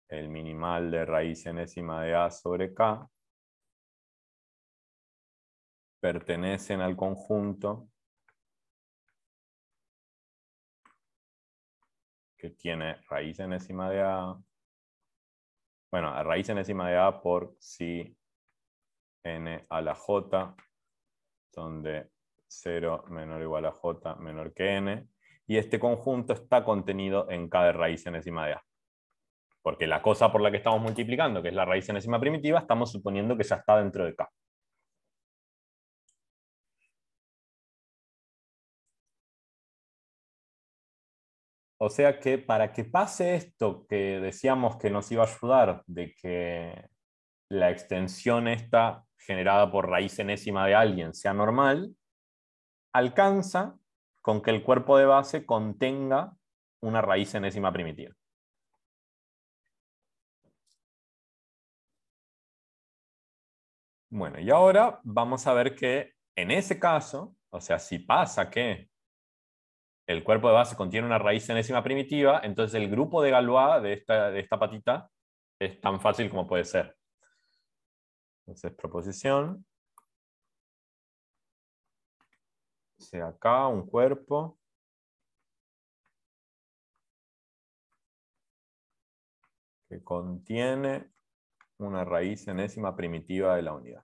el minimal de raíz enésima de A sobre K pertenecen al conjunto que tiene raíz enésima de A. Bueno, a raíz enésima de A por si n a la j, donde 0 menor o igual a j menor que n. Y este conjunto está contenido en cada raíz enésima de A. Porque la cosa por la que estamos multiplicando, que es la raíz enésima primitiva, estamos suponiendo que ya está dentro de K. O sea que para que pase esto que decíamos que nos iba a ayudar, de que la extensión esta generada por raíz enésima de alguien sea normal, alcanza con que el cuerpo de base contenga una raíz enésima primitiva. Bueno, y ahora vamos a ver que en ese caso, o sea, si pasa que el cuerpo de base contiene una raíz enésima primitiva, entonces el grupo de Galois de esta, patita es tan fácil como puede ser. Entonces, proposición. Sea acá un cuerpo. que contiene una raíz enésima primitiva de la unidad.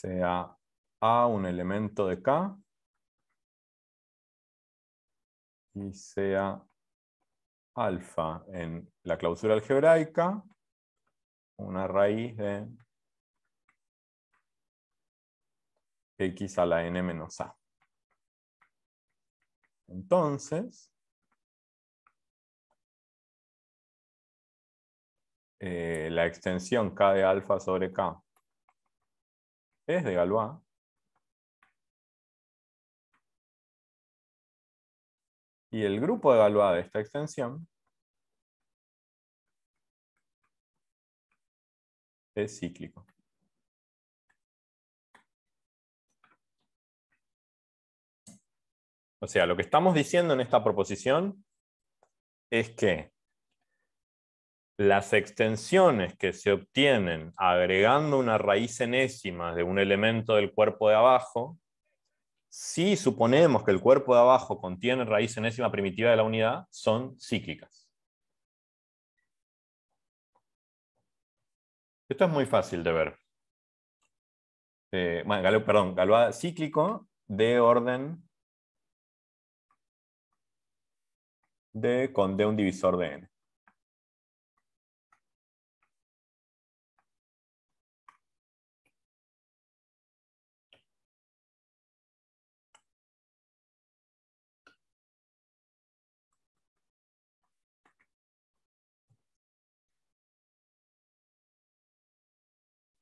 sea A un elemento de K y sea alfa en la clausura algebraica una raíz de x a la n menos a. Entonces, eh, la extensión k de alfa sobre k es de Galois. Y el grupo de Galois de esta extensión es cíclico. O sea, lo que estamos diciendo en esta proposición es que las extensiones que se obtienen agregando una raíz enésima de un elemento del cuerpo de abajo, si suponemos que el cuerpo de abajo contiene raíz enésima primitiva de la unidad, son cíclicas. Esto es muy fácil de ver. Eh, bueno, perdón, cíclico ah, de orden de con D un divisor de N.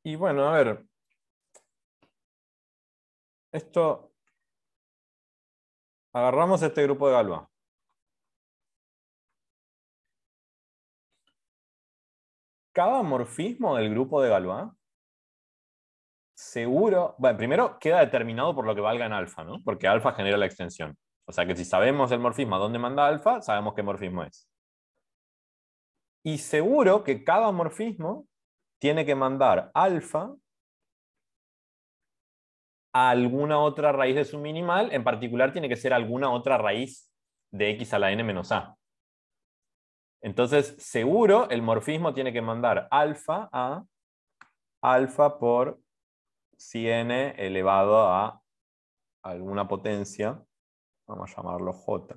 Y bueno, a ver, esto, agarramos este grupo de Galois. Cada morfismo del grupo de Galois seguro, bueno, primero queda determinado por lo que valga en alfa, ¿no? Porque alfa genera la extensión. O sea que si sabemos el morfismo a dónde manda alfa, sabemos qué morfismo es. Y seguro que cada morfismo tiene que mandar alfa a alguna otra raíz de su minimal, en particular tiene que ser alguna otra raíz de x a la n menos a. Entonces, seguro, el morfismo tiene que mandar alfa a alfa por n elevado a alguna potencia, vamos a llamarlo j.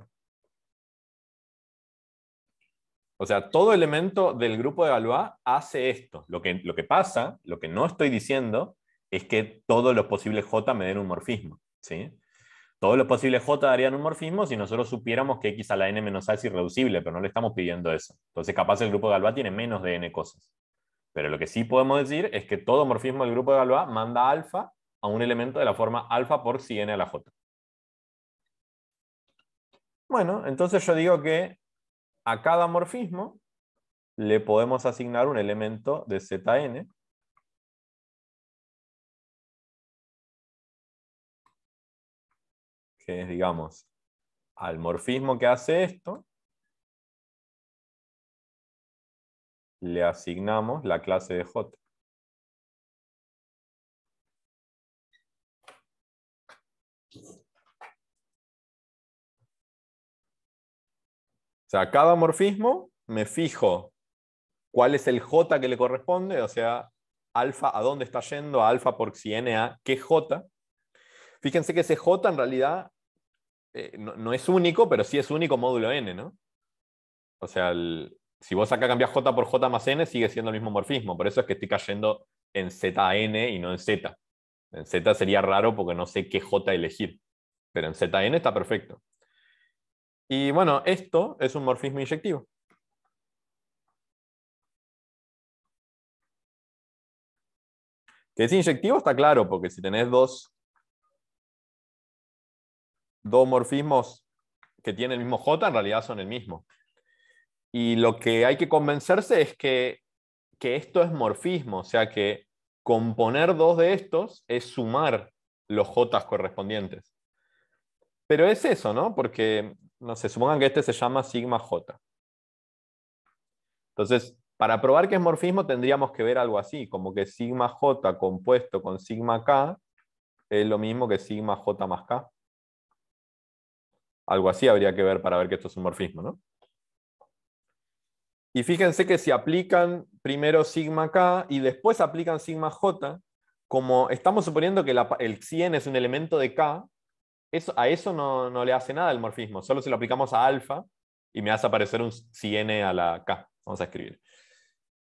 O sea, todo elemento del grupo de Galois hace esto. Lo que, lo que pasa, lo que no estoy diciendo, es que todos los posibles J me den un morfismo. ¿sí? Todos los posibles J darían un morfismo si nosotros supiéramos que X a la N menos A es irreducible, pero no le estamos pidiendo eso. Entonces, capaz el grupo de Galois tiene menos de N cosas. Pero lo que sí podemos decir es que todo morfismo del grupo de Galois manda alfa a un elemento de la forma alfa por si N a la J. Bueno, entonces yo digo que a cada morfismo le podemos asignar un elemento de Zn que es, digamos, al morfismo que hace esto, le asignamos la clase de J. O sea, cada morfismo me fijo cuál es el J que le corresponde, o sea, alfa a dónde está yendo, alfa por si n a qué J. Fíjense que ese J en realidad eh, no, es único, pero sí es único módulo n, ¿no? O sea, si vos acá cambiás J por J más n, sigue siendo el mismo morfismo. Por eso es que estoy cayendo en ZN y no en Z. En Z sería raro porque no sé qué J elegir. Pero en ZN está perfecto. Y bueno, esto es un morfismo inyectivo. Que es inyectivo está claro, porque si tenés dos, dos morfismos que tienen el mismo J, en realidad son el mismo. Y lo que hay que convencerse es que, que esto es morfismo, o sea que componer dos de estos es sumar los J correspondientes. Pero es eso, ¿no? Porque no sé, supongan que este se llama sigma j. Entonces, para probar que es morfismo tendríamos que ver algo así, como que sigma j compuesto con sigma k es lo mismo que sigma j más k. Algo así habría que ver para ver que esto es un morfismo, ¿no? Y fíjense que si aplican primero sigma k y después aplican sigma j, como estamos suponiendo que el 100 es un elemento de k, a eso no, le hace nada el morfismo, solo si lo aplicamos a alfa y me hace aparecer un n a la K. Vamos a escribir.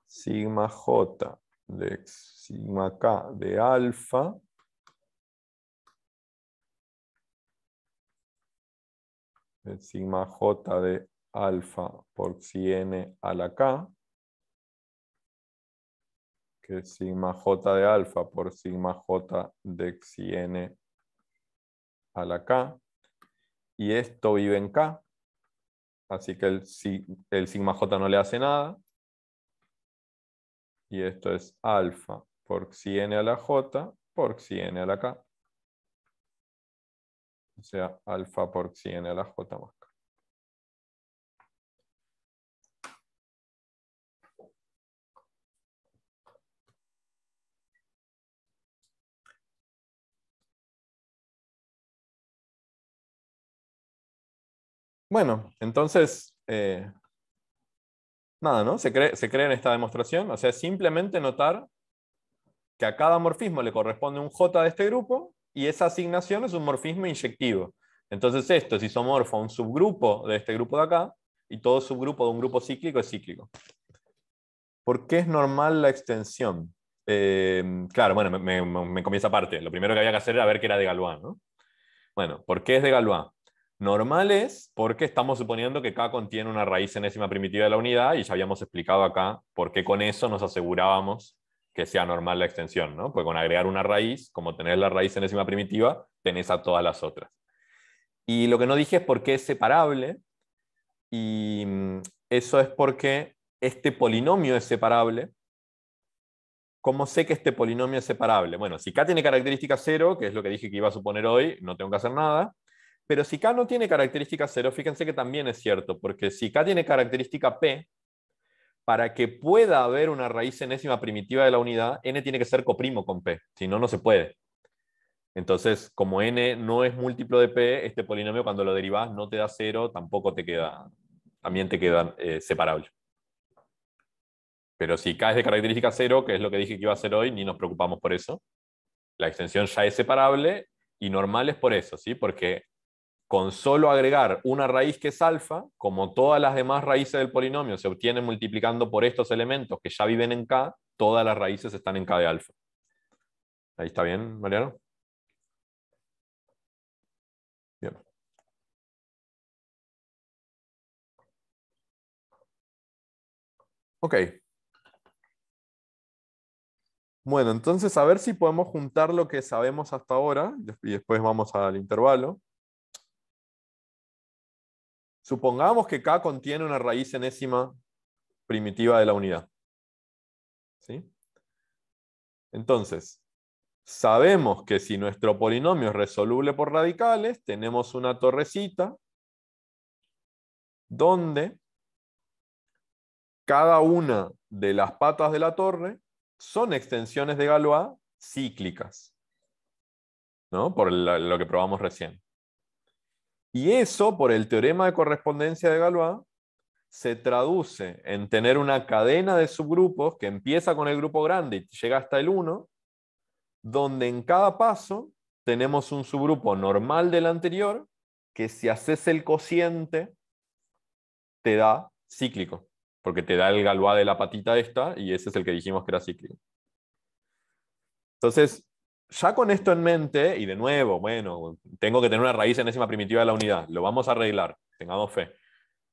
Sigma J de sigma K de alfa. sigma J de alfa por n a la K. Que sigma J de alfa por sigma J de n a la K, y esto vive en K, así que el, el sigma J no le hace nada, y esto es alfa por xi n a la J por xi n a la K. O sea, alfa por xi n a la J más Bueno, entonces, eh, nada, ¿no? Se cree, en esta demostración, o sea, simplemente notar que a cada morfismo le corresponde un J de este grupo y esa asignación es un morfismo inyectivo. Entonces esto es isomorfo a un subgrupo de este grupo de acá y todo subgrupo de un grupo cíclico es cíclico. ¿Por qué es normal la extensión? Eh, claro, bueno, me, comienza aparte. Lo primero que había que hacer era ver que era de Galois, ¿no? Bueno, ¿por qué es de Galois? Normal es porque estamos suponiendo que k contiene una raíz enésima primitiva de la unidad y ya habíamos explicado acá por qué con eso nos asegurábamos que sea normal la extensión, ¿no? Porque con agregar una raíz, como tener la raíz enésima primitiva, tenés a todas las otras. Y lo que no dije es por qué es separable, y mm, eso es porque este polinomio es separable. ¿Cómo sé que este polinomio es separable? Bueno, si k tiene característica cero, que es lo que dije que iba a suponer hoy, no tengo que hacer nada. Pero si K no tiene característica 0, fíjense que también es cierto, porque si K tiene característica P, para que pueda haber una raíz enésima primitiva de la unidad, n tiene que ser coprimo con P, si no, no se puede. Entonces, como n no es múltiplo de P, este polinomio cuando lo derivas no te da 0, tampoco te queda, también te queda eh, separable. Pero si K es de característica 0, que es lo que dije que iba a hacer hoy, ni nos preocupamos por eso. La extensión ya es separable y normal es por eso, ¿sí? Porque con solo agregar una raíz que es alfa, como todas las demás raíces del polinomio se obtienen multiplicando por estos elementos que ya viven en K, todas las raíces están en K de alfa. ¿Ahí está bien, Mariano? Bien. Ok. Bueno, entonces a ver si podemos juntar lo que sabemos hasta ahora y después vamos al intervalo. Supongamos que K contiene una raíz enésima primitiva de la unidad. ¿Sí? Entonces, sabemos que si nuestro polinomio es resoluble por radicales, tenemos una torrecita donde cada una de las patas de la torre son extensiones de Galois cíclicas, ¿no? por lo que probamos recién. Y eso, por el teorema de correspondencia de Galois, se traduce en tener una cadena de subgrupos que empieza con el grupo grande y llega hasta el 1, donde en cada paso tenemos un subgrupo normal del anterior que si haces el cociente te da cíclico, porque te da el Galois de la patita esta y ese es el que dijimos que era cíclico. Entonces, ya con esto en mente, y de nuevo, bueno, tengo que tener una raíz enésima primitiva de la unidad, lo vamos a arreglar, tengamos fe.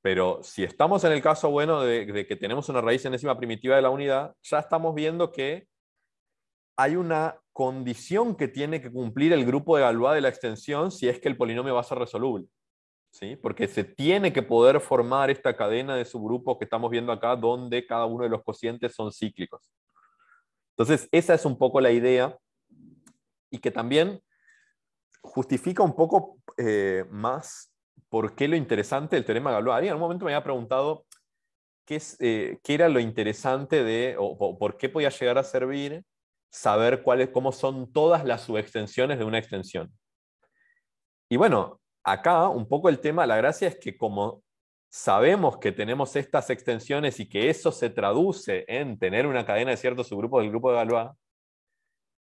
Pero si estamos en el caso bueno de, que tenemos una raíz enésima primitiva de la unidad, ya estamos viendo que hay una condición que tiene que cumplir el grupo de Galois de la extensión si es que el polinomio va a ser resoluble. ¿sí? Porque se tiene que poder formar esta cadena de subgrupos que estamos viendo acá, donde cada uno de los cocientes son cíclicos. Entonces, esa es un poco la idea y que también justifica un poco eh, más por qué lo interesante del teorema de Galois. en un momento me había preguntado qué, es, eh, era lo interesante de, o, por qué podía llegar a servir saber cuál cómo son todas las subextensiones de una extensión. Y bueno, acá un poco el tema, la gracia es que como sabemos que tenemos estas extensiones y que eso se traduce en tener una cadena de ciertos subgrupos del grupo de Galois,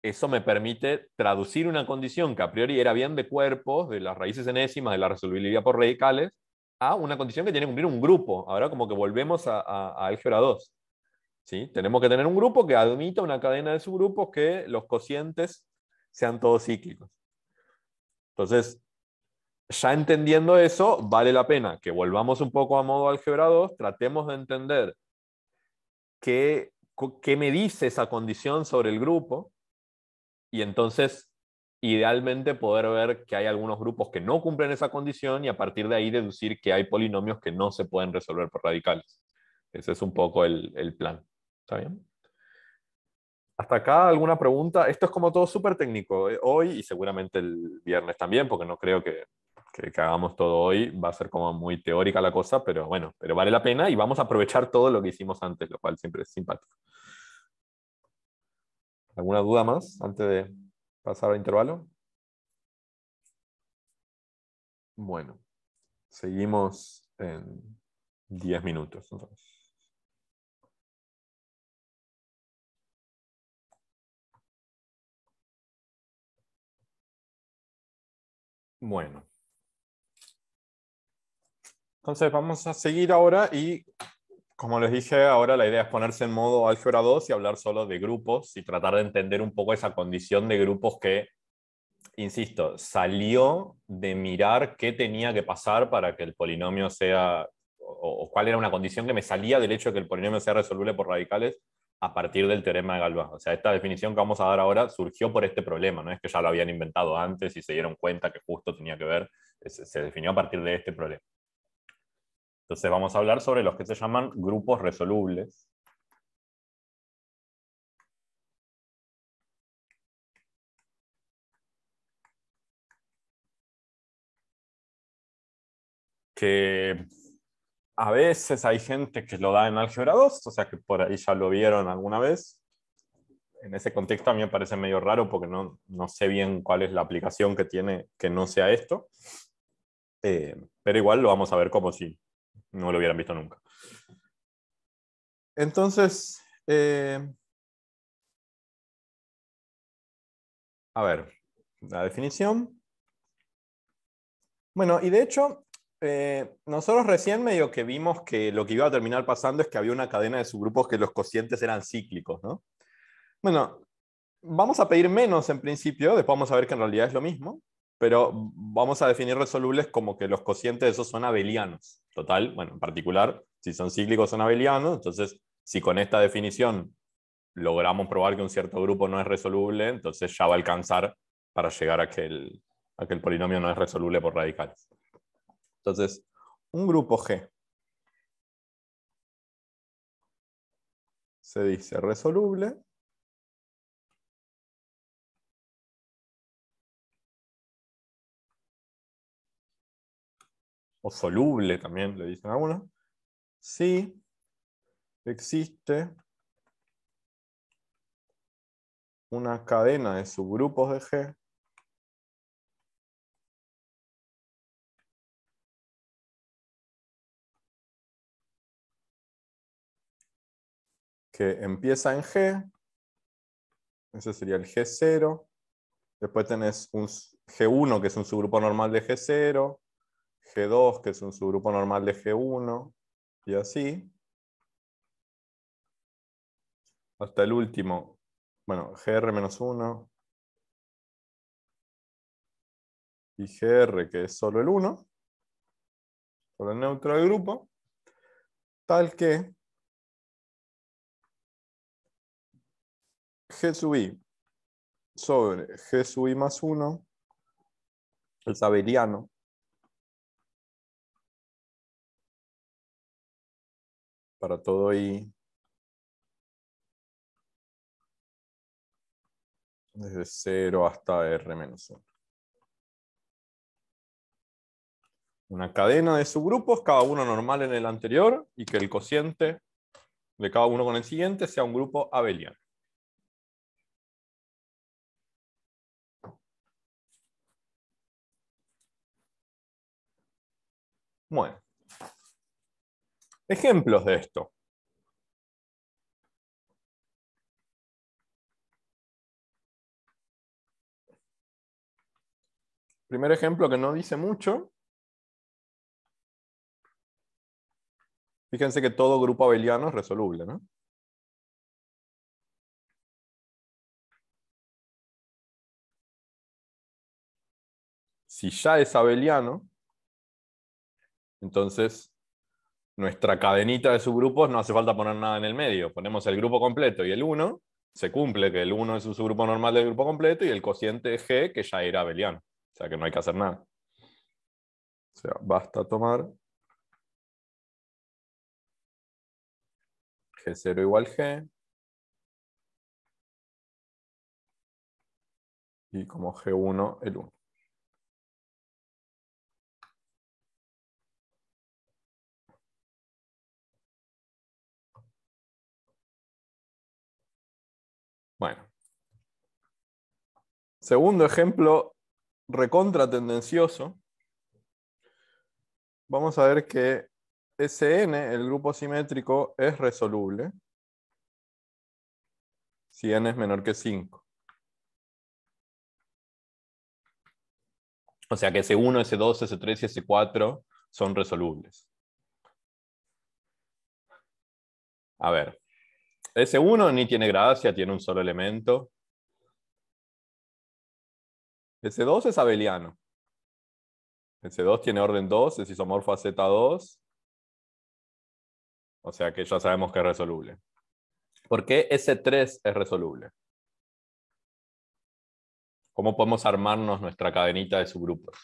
eso me permite traducir una condición que a priori era bien de cuerpos, de las raíces enésimas, de la resolvibilidad por radicales, a una condición que tiene que cumplir un grupo. Ahora como que volvemos a, álgebra 2. ¿Sí? Tenemos que tener un grupo que admita una cadena de subgrupos que los cocientes sean todos cíclicos. Entonces, ya entendiendo eso, vale la pena que volvamos un poco a modo álgebra 2, tratemos de entender qué me dice esa condición sobre el grupo, y entonces idealmente poder ver que hay algunos grupos que no cumplen esa condición y a partir de ahí deducir que hay polinomios que no se pueden resolver por radicales. Ese es un poco el, plan. ¿Está bien? Hasta acá alguna pregunta. Esto es como todo súper técnico. Eh, hoy y seguramente el viernes también, porque no creo que, que, que, hagamos todo hoy. Va a ser como muy teórica la cosa, pero bueno, pero vale la pena y vamos a aprovechar todo lo que hicimos antes, lo cual siempre es simpático. ¿Alguna duda más antes de pasar al intervalo? Bueno, seguimos en 10 minutos Bueno. Entonces vamos a seguir ahora y como les dije, ahora la idea es ponerse en modo álgebra 2 y hablar solo de grupos y tratar de entender un poco esa condición de grupos que, insisto, salió de mirar qué tenía que pasar para que el polinomio sea, o, cuál era una condición que me salía del hecho de que el polinomio sea resoluble por radicales a partir del teorema de Galois. O sea, esta definición que vamos a dar ahora surgió por este problema, no es que ya lo habían inventado antes y se dieron cuenta que justo tenía que ver, se definió a partir de este problema. Entonces vamos a hablar sobre los que se llaman grupos resolubles. Que a veces hay gente que lo da en álgebra 2, o sea que por ahí ya lo vieron alguna vez. En ese contexto a mí me parece medio raro porque no, no sé bien cuál es la aplicación que tiene que no sea esto. Eh, pero igual lo vamos a ver como si no lo hubieran visto nunca. Entonces, eh, a ver, la definición. Bueno, y de hecho, eh, nosotros recién medio que vimos que lo que iba a terminar pasando es que había una cadena de subgrupos que los cocientes eran cíclicos, ¿no? Bueno, vamos a pedir menos en principio, después vamos a ver que en realidad es lo mismo pero vamos a definir resolubles como que los cocientes de esos son abelianos. Total, bueno, en particular, si son cíclicos son abelianos, entonces si con esta definición logramos probar que un cierto grupo no es resoluble, entonces ya va a alcanzar para llegar a que el, polinomio no es resoluble por radicales. Entonces, un grupo G se dice resoluble o soluble también le dicen algunos, si existe una cadena de subgrupos de G que empieza en G, ese sería el G0, después tenés un G1 que es un subgrupo normal de G0, G2, que es un subgrupo normal de G1, y así. Hasta el último, bueno, GR-1 y GR, que es solo el 1, Por el neutro del grupo, tal que G sub i sobre G sub i más 1 El saberiano. para todo I. desde 0 hasta R menos 1. Una cadena de subgrupos, cada uno normal en el anterior, y que el cociente de cada uno con el siguiente sea un grupo abeliano. Bueno. Ejemplos de esto. Primer ejemplo que no dice mucho. Fíjense que todo grupo abeliano es resoluble, ¿no? Si ya es abeliano, entonces nuestra cadenita de subgrupos no hace falta poner nada en el medio. Ponemos el grupo completo y el 1, se cumple que el 1 es un subgrupo normal del grupo completo y el cociente G, que ya era abeliano. O sea que no hay que hacer nada. O sea, basta tomar G0 igual G. Y como G1, el 1. Bueno. Segundo ejemplo, recontra tendencioso. Vamos a ver que SN, el grupo simétrico, es resoluble si n es menor que 5. O sea que S1, S2, S3 y S4 son resolubles. A ver, s 1 ni tiene gracia, tiene un solo elemento. s 2 es abeliano. s 2 tiene orden 2, es isomorfo a Z2. O sea que ya sabemos que es resoluble. ¿Por qué s 3 es resoluble? ¿Cómo podemos armarnos nuestra cadenita de subgrupos?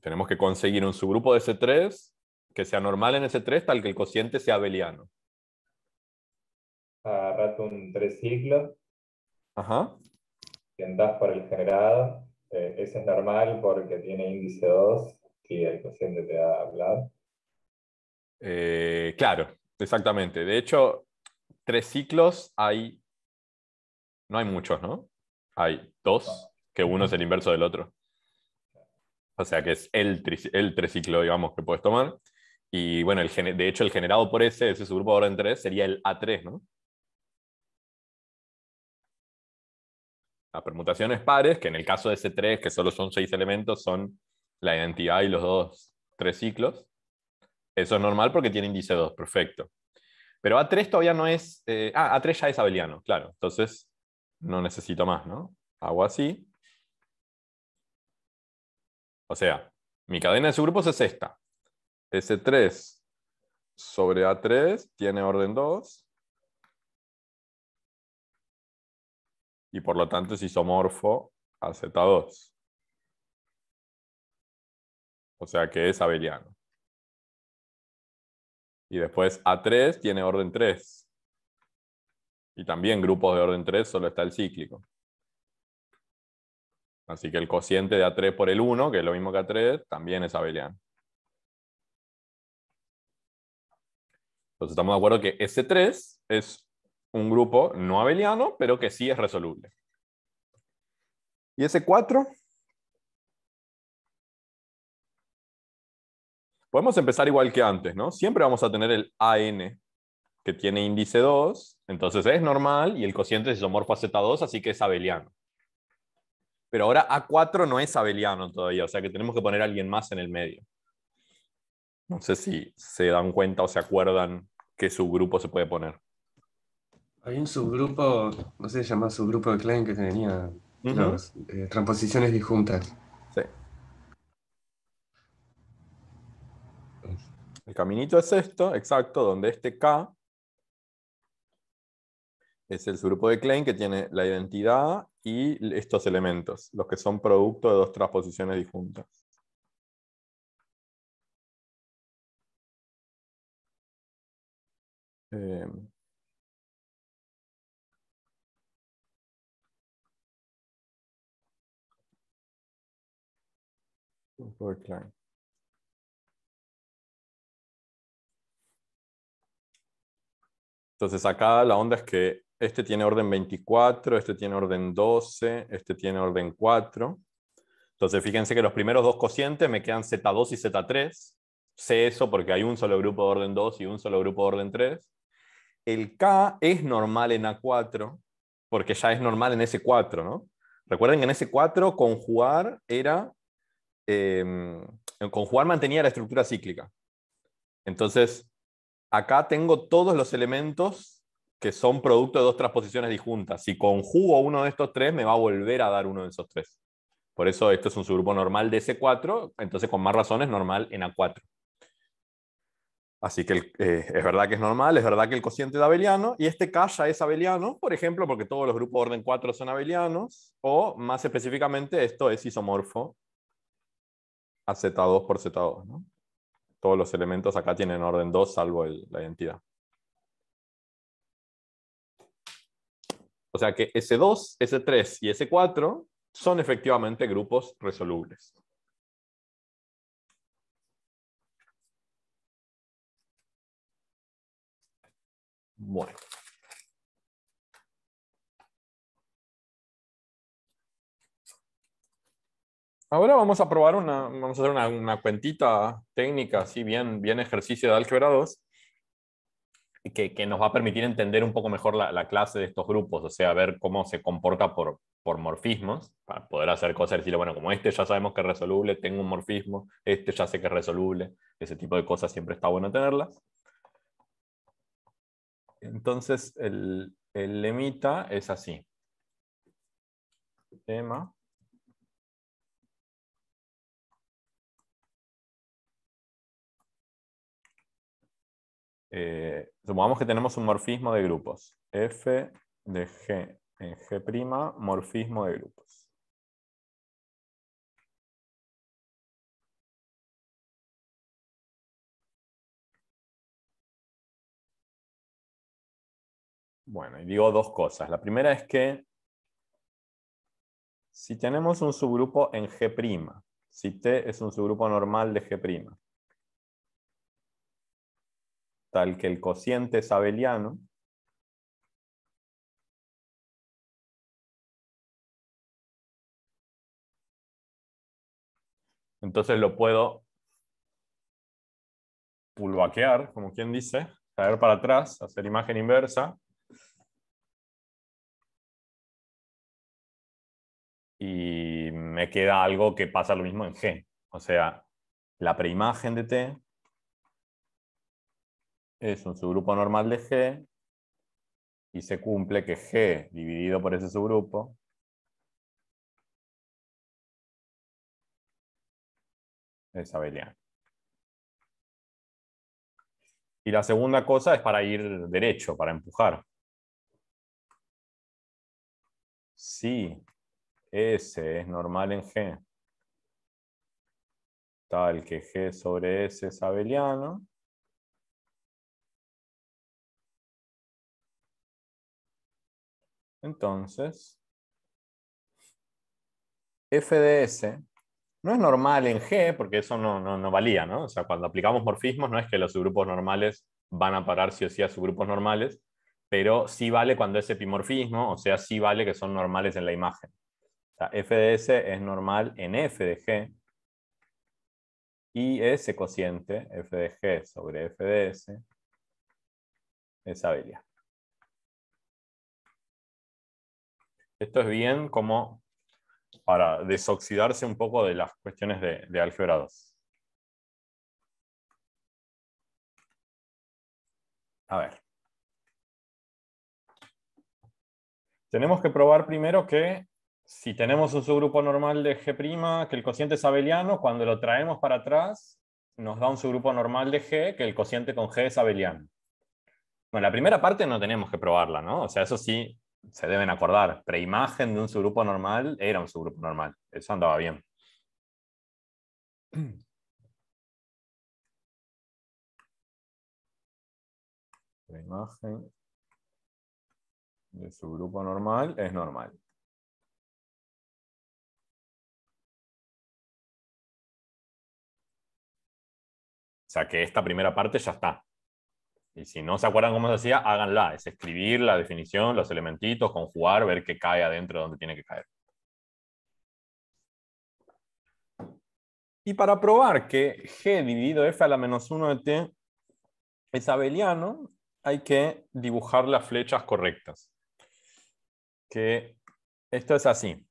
Tenemos que conseguir un subgrupo de S3 que sea normal en S3 tal que el cociente sea abeliano. Agarrate un tres ciclos. Ajá. Si andás por el generado. Eh, ese es normal porque tiene índice 2 y el cociente te a hablar. Eh, claro, exactamente. De hecho, tres ciclos hay. No hay muchos, ¿no? Hay dos, que uno es el inverso del otro o sea que es el, tres ciclo digamos, que puedes tomar. Y bueno, de hecho el generado por ese ese subgrupo de orden 3, sería el A3, ¿no? Las permutaciones pares, que en el caso de ese 3 que solo son seis elementos, son la identidad y los dos tres ciclos. Eso es normal porque tiene índice 2, perfecto. Pero A3 todavía no es... Eh, ah, A3 ya es abeliano, claro. Entonces, no necesito más, ¿no? Hago así. O sea, mi cadena de subgrupos es esta. S3 sobre A3 tiene orden 2. Y por lo tanto es isomorfo a Z2. O sea que es abeliano. Y después A3 tiene orden 3. Y también grupos de orden 3 solo está el cíclico. Así que el cociente de A3 por el 1, que es lo mismo que A3, también es abeliano. Entonces estamos de acuerdo que S3 es un grupo no abeliano, pero que sí es resoluble. ¿Y S4? Podemos empezar igual que antes, ¿no? Siempre vamos a tener el AN, que tiene índice 2, entonces es normal, y el cociente es isomorfo a Z2, así que es abeliano. Pero ahora A4 no es abeliano todavía, o sea que tenemos que poner a alguien más en el medio. No sé si se dan cuenta o se acuerdan qué subgrupo se puede poner. Hay un subgrupo, no sé, se llama subgrupo de Klein que tenía eh, transposiciones disjuntas. Sí. El caminito es esto, exacto, donde este K es el subgrupo de Klein que tiene la identidad y estos elementos, los que son producto de dos transposiciones disjuntas. Em, Entonces acá la onda es que este tiene orden 24, este tiene orden 12, este tiene orden 4. Entonces fíjense que los primeros dos cocientes me quedan Z2 y Z3. Sé eso porque hay un solo grupo de orden 2 y un solo grupo de orden 3. El K es normal en A4 porque ya es normal en S4, ¿no? Recuerden que en S4 conjugar era... Em, conjugar mantenía la estructura cíclica. Entonces, acá tengo todos los elementos que son producto de dos transposiciones disjuntas. Si conjugo uno de estos tres, me va a volver a dar uno de esos tres. Por eso esto es un subgrupo normal de S4, entonces con más razones normal en A4. Así que eh, es verdad que es normal, es verdad que el cociente de abeliano, y este K ya es abeliano, por ejemplo, porque todos los grupos de orden 4 son abelianos, o más específicamente, esto es isomorfo a Z2 por Z2. Todos los elementos acá tienen orden 2, salvo la identidad. O sea que S2, S3 y S4 son efectivamente grupos resolubles. Bueno. Ahora vamos a probar una, vamos a hacer una, cuentita técnica, así bien, bien ejercicio de álgebra 2 que, nos va a permitir entender un poco mejor la, clase de estos grupos, o sea, ver cómo se comporta por, morfismos, para poder hacer cosas y decirle, bueno, como este ya sabemos que es resoluble, tengo un morfismo, este ya sé que es resoluble, ese tipo de cosas siempre está bueno tenerlas. Entonces, el, el lemita es así. Tema. Eh, supongamos que tenemos un morfismo de grupos. F de G en G', morfismo de grupos. Bueno, y digo dos cosas. La primera es que si tenemos un subgrupo en G', si T es un subgrupo normal de G', tal que el cociente es abeliano, entonces lo puedo pulvaquear, como quien dice, traer para atrás, hacer imagen inversa, y me queda algo que pasa lo mismo en G. O sea, la preimagen de T es un subgrupo normal de G y se cumple que G dividido por ese subgrupo es abeliano. Y la segunda cosa es para ir derecho, para empujar. Si S es normal en G, tal que G sobre S es abeliano, Entonces, FDS no es normal en G, porque eso no, valía, ¿no? O sea, cuando aplicamos morfismos no es que los subgrupos normales van a parar sí o sí a subgrupos normales, pero sí vale cuando es epimorfismo, o sea, sí vale que son normales en la imagen. O sea, FDS es normal en F de G, y ese cociente, F de G sobre FDS, es abelia. Esto es bien como para desoxidarse un poco de las cuestiones de, de álgebra 2. A ver. Tenemos que probar primero que si tenemos un subgrupo normal de G', que el cociente es abeliano, cuando lo traemos para atrás, nos da un subgrupo normal de G, que el cociente con G es abeliano. Bueno, la primera parte no tenemos que probarla, ¿no? O sea, eso sí, se deben acordar, preimagen de un subgrupo normal era un subgrupo normal. Eso andaba bien. Preimagen de subgrupo normal es normal. O sea que esta primera parte ya está. Y si no se acuerdan cómo se hacía, háganla. Es escribir la definición, los elementitos, conjugar, ver qué cae adentro donde tiene que caer. Y para probar que g dividido f a la menos 1 de t es abeliano, hay que dibujar las flechas correctas. Que esto es así.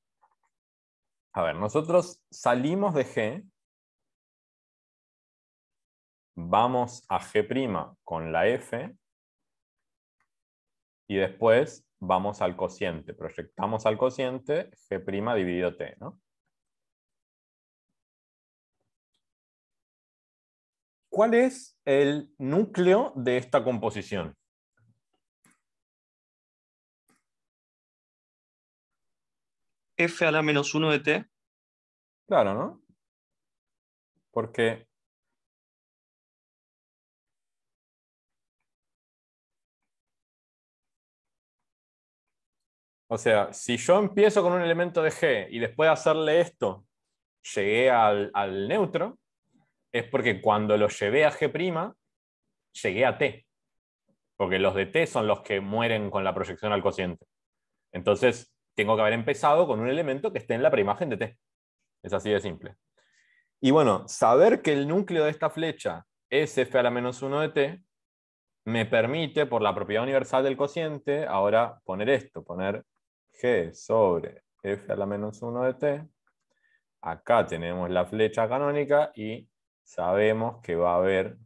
A ver, nosotros salimos de g vamos a G' con la F y después vamos al cociente. Proyectamos al cociente G' dividido T. ¿no? ¿Cuál es el núcleo de esta composición? F a la menos 1 de T. Claro, ¿no? Porque O sea, si yo empiezo con un elemento de G y después de hacerle esto, llegué al, neutro, es porque cuando lo llevé a G', llegué a T. Porque los de T son los que mueren con la proyección al cociente. Entonces, tengo que haber empezado con un elemento que esté en la preimagen de T. Es así de simple. Y bueno, saber que el núcleo de esta flecha es f a la menos 1 de t, me permite, por la propiedad universal del cociente, ahora poner esto, poner g sobre f a la menos 1 de t. Acá tenemos la flecha canónica y sabemos que va a haber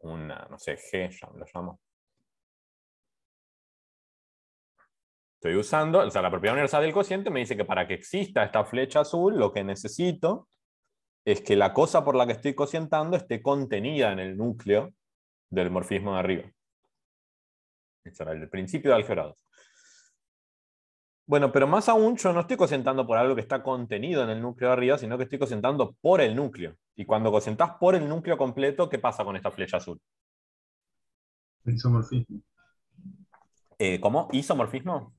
una, no sé, g, lo llamo. Estoy usando, o sea, la propiedad universal del cociente me dice que para que exista esta flecha azul, lo que necesito es que la cosa por la que estoy cocientando esté contenida en el núcleo del morfismo de arriba. Ese era el principio de Algebra 2. Bueno, pero más aún yo no estoy cosentando por algo que está contenido en el núcleo de arriba, sino que estoy cosentando por el núcleo. Y cuando cosentás por el núcleo completo, ¿qué pasa con esta flecha azul? Isomorfismo. Eh, ¿Cómo? ¿Isomorfismo?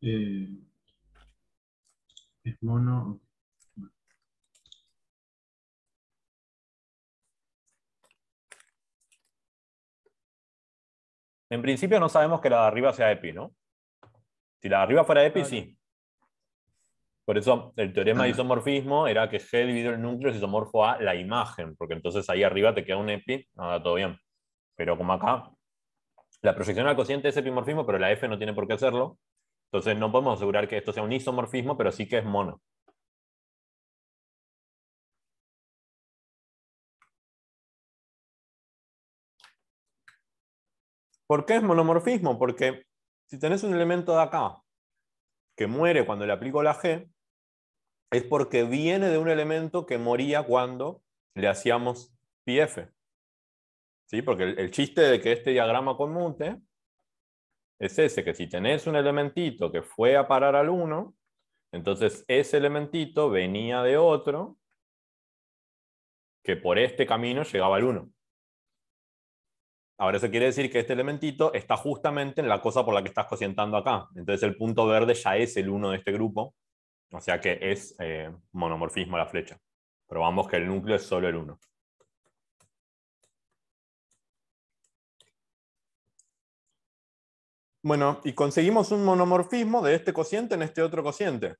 Eh, es mono. En principio no sabemos que la de arriba sea EPI, ¿no? Si la de arriba fuera EPI, sí. Por eso el teorema de isomorfismo era que G dividido el núcleo es isomorfo a la imagen, porque entonces ahí arriba te queda un epi, nada, todo bien. Pero como acá, la proyección al cociente es epimorfismo, pero la F no tiene por qué hacerlo, entonces no podemos asegurar que esto sea un isomorfismo, pero sí que es mono. ¿Por qué es monomorfismo? Porque si tenés un elemento de acá que muere cuando le aplico la G, es porque viene de un elemento que moría cuando le hacíamos PF. ¿Sí? Porque el, el, chiste de que este diagrama conmute es ese, que si tenés un elementito que fue a parar al 1, entonces ese elementito venía de otro que por este camino llegaba al 1. Ahora, eso quiere decir que este elementito está justamente en la cosa por la que estás cocientando acá. Entonces el punto verde ya es el 1 de este grupo, o sea que es eh, monomorfismo a la flecha. Probamos que el núcleo es solo el 1. Bueno, y conseguimos un monomorfismo de este cociente en este otro cociente.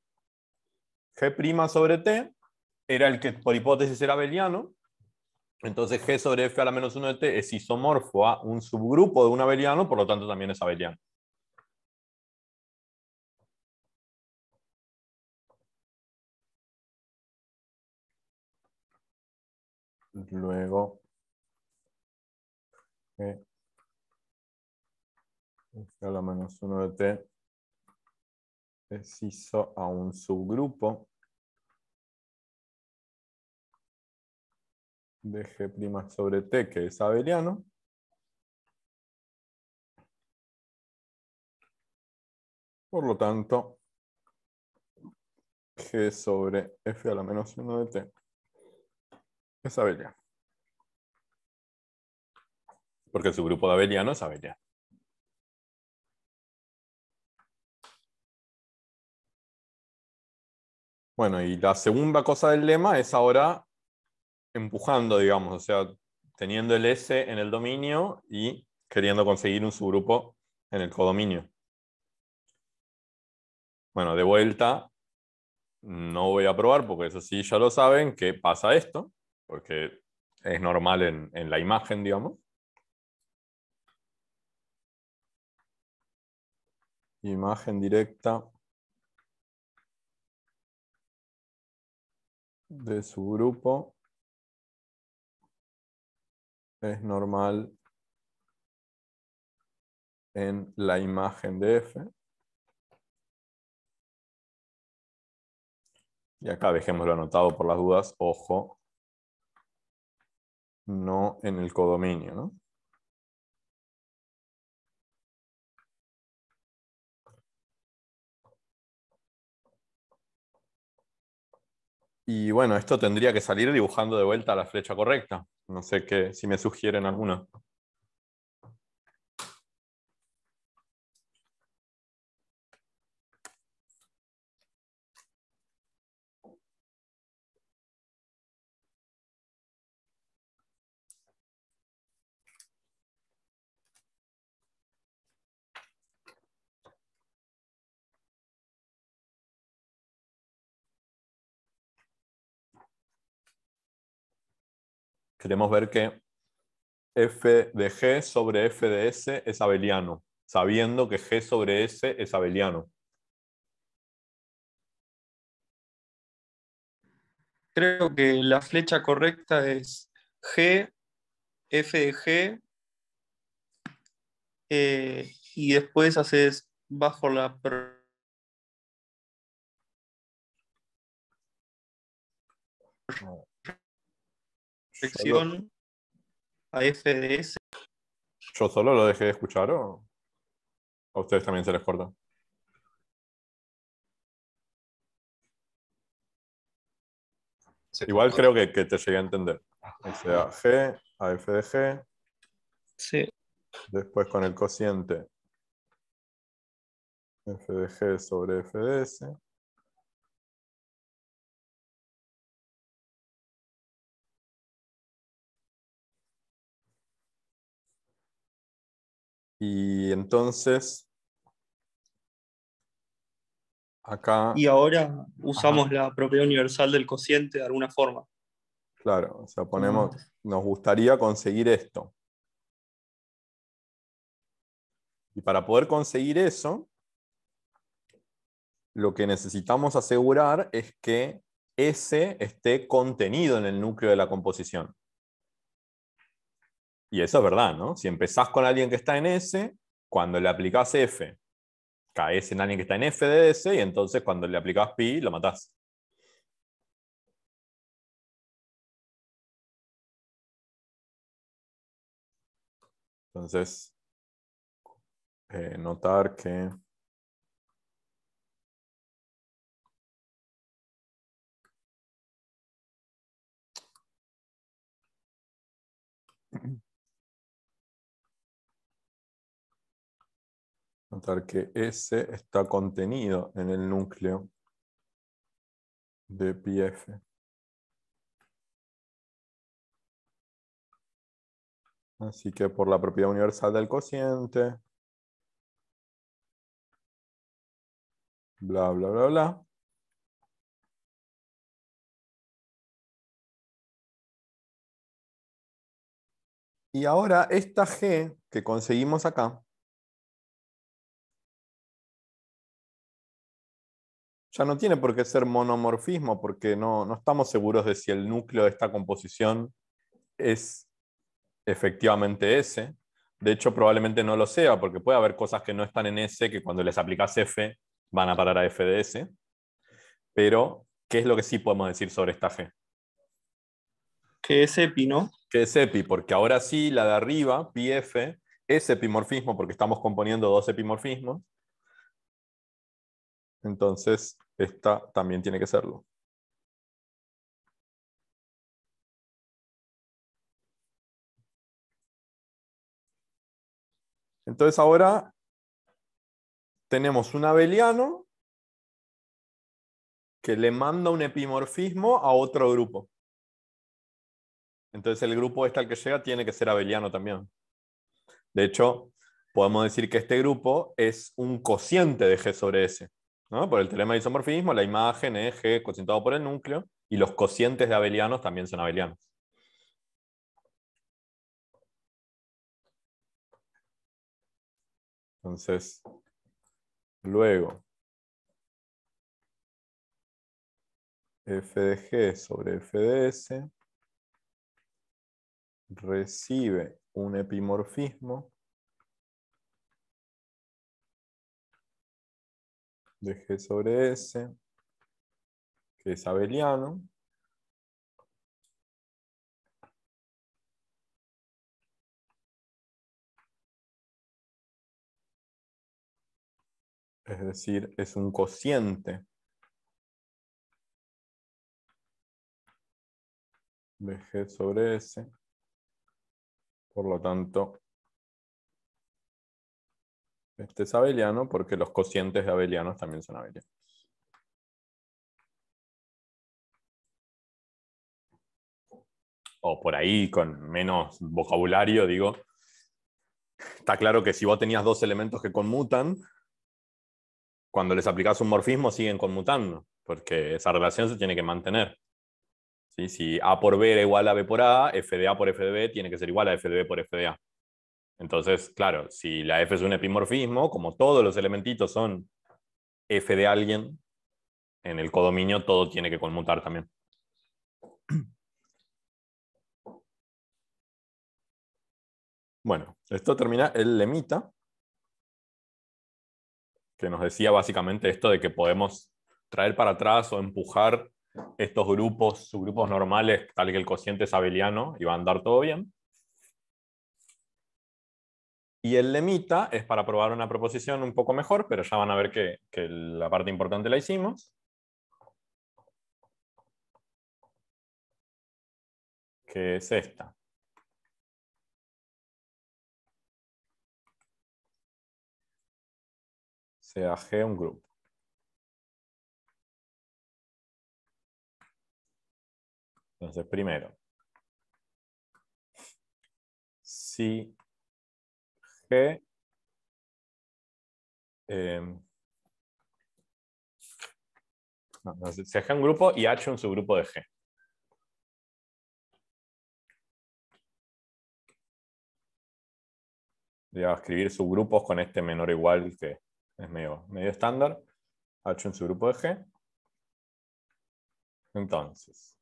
G' sobre T era el que por hipótesis era abeliano, entonces G sobre F a la menos 1 de T es isomorfo a un subgrupo de un abeliano, por lo tanto también es abeliano. Luego G F a la menos 1 de T es iso a un subgrupo de G' sobre T, que es abeliano. Por lo tanto, G sobre F a la menos 1 de T es abeliano. Porque su grupo de abeliano es abeliano. Bueno, y la segunda cosa del lema es ahora empujando, digamos, o sea, teniendo el S en el dominio y queriendo conseguir un subgrupo en el codominio. Bueno, de vuelta, no voy a probar porque eso sí ya lo saben, que pasa esto, porque es normal en, la imagen, digamos. Imagen directa de subgrupo es normal en la imagen de F. Y acá dejémoslo anotado por las dudas, ojo, no en el codominio, ¿no? Y bueno, esto tendría que salir dibujando de vuelta la flecha correcta. No sé qué, si me sugieren alguna. queremos ver que f de g sobre f de s es abeliano, sabiendo que g sobre s es abeliano. Creo que la flecha correcta es g, f de g, eh, y después haces bajo la... Sección AFDS. ¿Yo solo lo dejé de escuchar o a ustedes también se les corta? Igual creo que, que, te llegué a entender. O sea, G, AFDG. Sí. Después con el cociente. F G sobre F S Y entonces, acá... Y ahora usamos la propiedad universal del cociente de alguna forma. Claro, o sea, ponemos, nos gustaría conseguir esto. Y para poder conseguir eso, lo que necesitamos asegurar es que ese esté contenido en el núcleo de la composición. Y eso es verdad, ¿no? Si empezás con alguien que está en S, cuando le aplicás F, caes en alguien que está en F de S, y entonces cuando le aplicás pi, lo matás. Entonces, eh, notar que que S está contenido en el núcleo de pi Así que por la propiedad universal del cociente, bla, bla, bla, bla. Y ahora esta G que conseguimos acá, sea, no tiene por qué ser monomorfismo, porque no, estamos seguros de si el núcleo de esta composición es efectivamente S. De hecho, probablemente no lo sea, porque puede haber cosas que no están en S que cuando les aplicas F van a parar a F de S. Pero, ¿qué es lo que sí podemos decir sobre esta F? Que es EPI, ¿no? Que es EPI, porque ahora sí la de arriba, pi F, es epimorfismo, porque estamos componiendo dos epimorfismos. Entonces, esta también tiene que serlo. Entonces ahora tenemos un abeliano que le manda un epimorfismo a otro grupo. Entonces el grupo este al que llega tiene que ser abeliano también. De hecho, podemos decir que este grupo es un cociente de G sobre S. Por el teorema de isomorfismo, la imagen es G cocientado por el núcleo y los cocientes de abelianos también son abelianos. Entonces, luego, f de g sobre f de s recibe un epimorfismo de G sobre S, que es abeliano. Es decir, es un cociente de G sobre S. Por lo tanto, este es abeliano porque los cocientes de abelianos también son abelianos. O por ahí, con menos vocabulario, digo, está claro que si vos tenías dos elementos que conmutan, cuando les aplicás un morfismo siguen conmutando, porque esa relación se tiene que mantener. ¿Sí? Si A por B era igual a B por A, F de A por F de B tiene que ser igual a F de B por F de A. Entonces, claro, si la F es un epimorfismo, como todos los elementitos son F de alguien, en el codominio todo tiene que conmutar también. Bueno, esto termina el lemita, que nos decía básicamente esto de que podemos traer para atrás o empujar estos grupos, subgrupos normales, tal que el cociente es abeliano, y va a andar todo bien. Y el lemita es para probar una proposición un poco mejor, pero ya van a ver que, la parte importante la hicimos. Que es esta. Sea G un grupo. Entonces, primero, si Em, se hace un grupo y H un subgrupo de G. Voy a escribir subgrupos con este menor o igual que es medio, medio estándar. H un subgrupo de G. Entonces,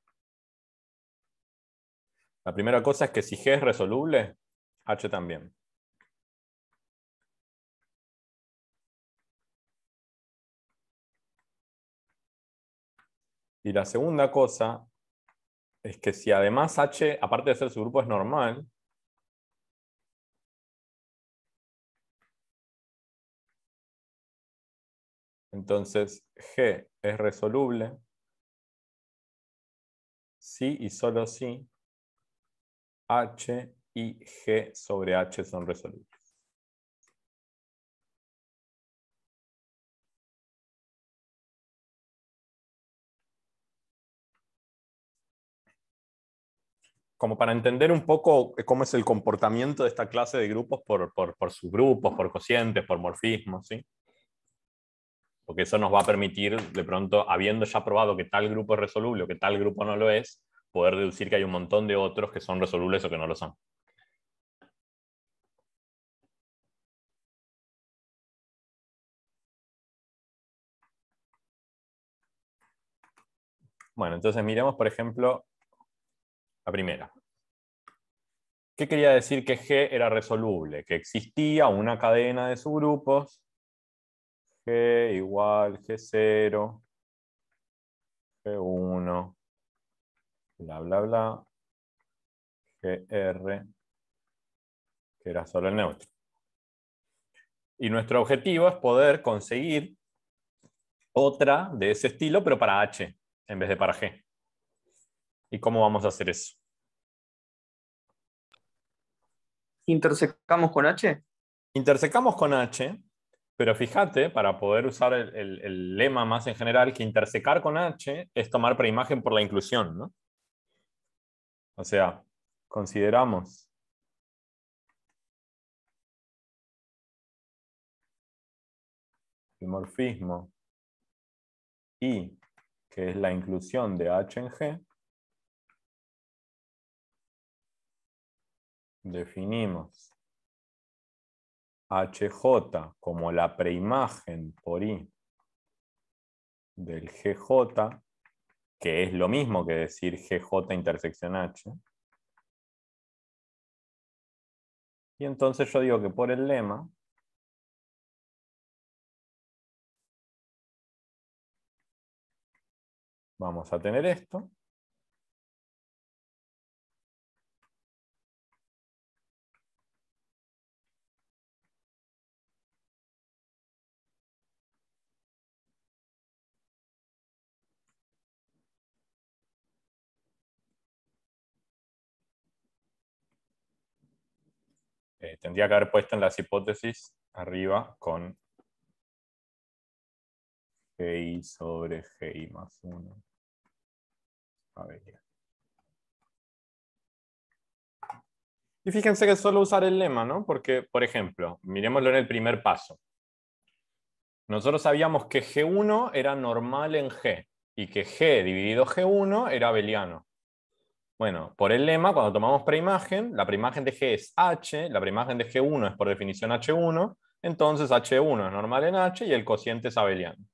la primera cosa es que si G es resoluble, H también. Y la segunda cosa es que si además H, aparte de ser su grupo, es normal, entonces G es resoluble si y solo si H y G sobre H son resolubles. como para entender un poco eh, cómo es el comportamiento de esta clase de grupos por, por, subgrupos, por cocientes, por morfismos, ¿sí? Porque eso nos va a permitir, de pronto, habiendo ya probado que tal grupo es resoluble o que tal grupo no lo es, poder deducir que hay un montón de otros que son resolubles o que no lo son. Bueno, entonces miremos, por ejemplo, la primera. ¿Qué quería decir que G era resoluble? Que existía una cadena de subgrupos. G igual G0, G1, bla, bla, bla, GR, que era solo el neutro. Y nuestro objetivo es poder conseguir otra de ese estilo, pero para H, en vez de para G. ¿Y cómo vamos a hacer eso? ¿Intersecamos con H? Intersecamos con H, pero fíjate, para poder usar el, lema más en general, que intersecar con H es tomar preimagen por la inclusión, ¿no? O sea, consideramos el morfismo I, que es la inclusión de H en G, definimos HJ como la preimagen por I del GJ, que es lo mismo que decir GJ intersección H. Y entonces yo digo que por el lema, vamos a tener esto. Eh, tendría que haber puesto en las hipótesis arriba con GI sobre GI más 1. A Y fíjense que solo usar el lema, ¿no? Porque, por ejemplo, miremoslo en el primer paso. Nosotros sabíamos que G1 era normal en G y que G dividido G1 era abeliano. Bueno, por el lema, cuando tomamos preimagen, la preimagen de G es H, la preimagen de G1 es por definición H1, entonces H1 es normal en H y el cociente es abeliano.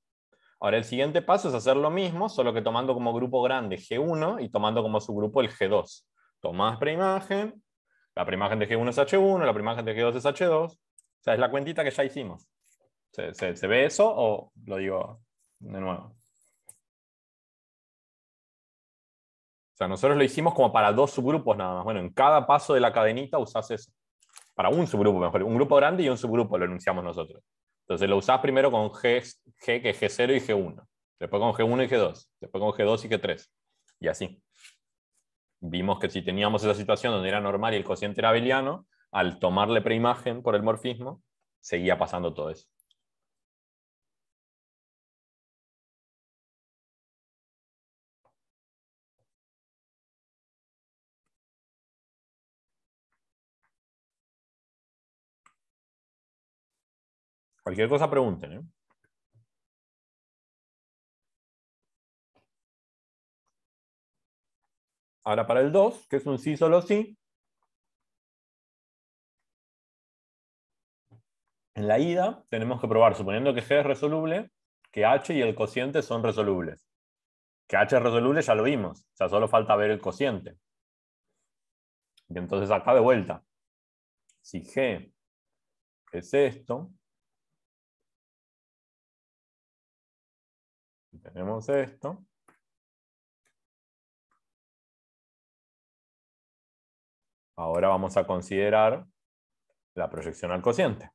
Ahora el siguiente paso es hacer lo mismo, solo que tomando como grupo grande G1 y tomando como subgrupo el G2. Tomás preimagen, la preimagen de G1 es H1, la preimagen de G2 es H2. O sea, es la cuentita que ya hicimos. ¿Se, se ve eso o lo digo de nuevo? nosotros lo hicimos como para dos subgrupos nada más. Bueno, en cada paso de la cadenita usás eso. Para un subgrupo, mejor. Un grupo grande y un subgrupo lo enunciamos nosotros. Entonces lo usás primero con G, G que G0 y G1. Después con G1 y G2. Después con G2 y G3. Y así. Vimos que si teníamos esa situación donde era normal y el cociente era abeliano, al tomarle preimagen por el morfismo, seguía pasando todo eso. Cualquier cosa pregunten. ¿eh? Ahora para el 2, que es un sí solo sí. En la ida tenemos que probar, suponiendo que G es resoluble, que H y el cociente son resolubles. Que H es resoluble ya lo vimos, Ya solo falta ver el cociente. Y entonces acá de vuelta, si G es esto, tenemos esto. Ahora vamos a considerar la proyección al cociente.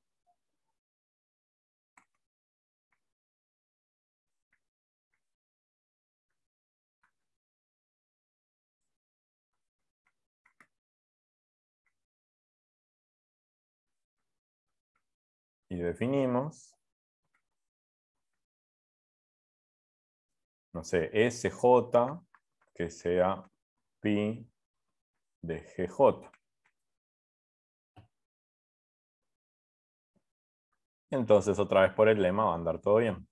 Y definimos no sé, SJ que sea pi de GJ. Entonces otra vez por el lema va a andar todo bien.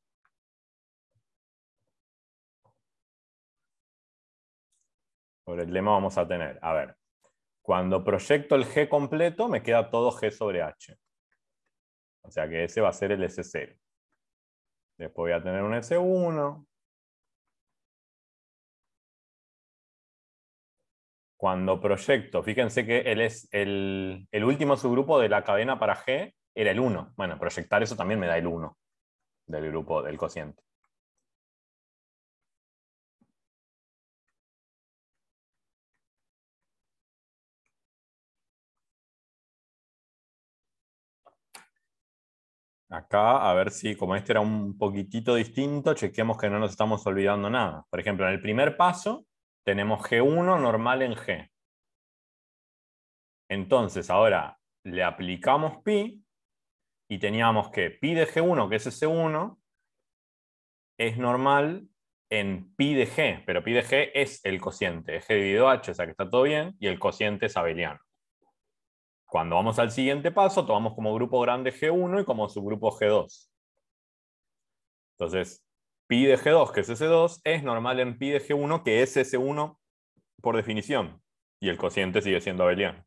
Por el lema vamos a tener, a ver, cuando proyecto el G completo me queda todo G sobre H. O sea que ese va a ser el S0. Después voy a tener un S1, cuando proyecto, fíjense que él es el, el, último subgrupo de la cadena para G, era el 1. Bueno, proyectar eso también me da el 1 del grupo del cociente. Acá, a ver si como este era un poquitito distinto, chequeamos que no nos estamos olvidando nada. Por ejemplo, en el primer paso, tenemos G1 normal en G. Entonces, ahora le aplicamos pi y teníamos que pi de G1, que es s 1, es normal en pi de G, pero pi de G es el cociente, es G dividido H, o sea que está todo bien, y el cociente es abeliano. Cuando vamos al siguiente paso, tomamos como grupo grande G1 y como subgrupo G2. Entonces, pi de G2, que es S2, es normal en pi de G1, que es S1 por definición. Y el cociente sigue siendo abeliano.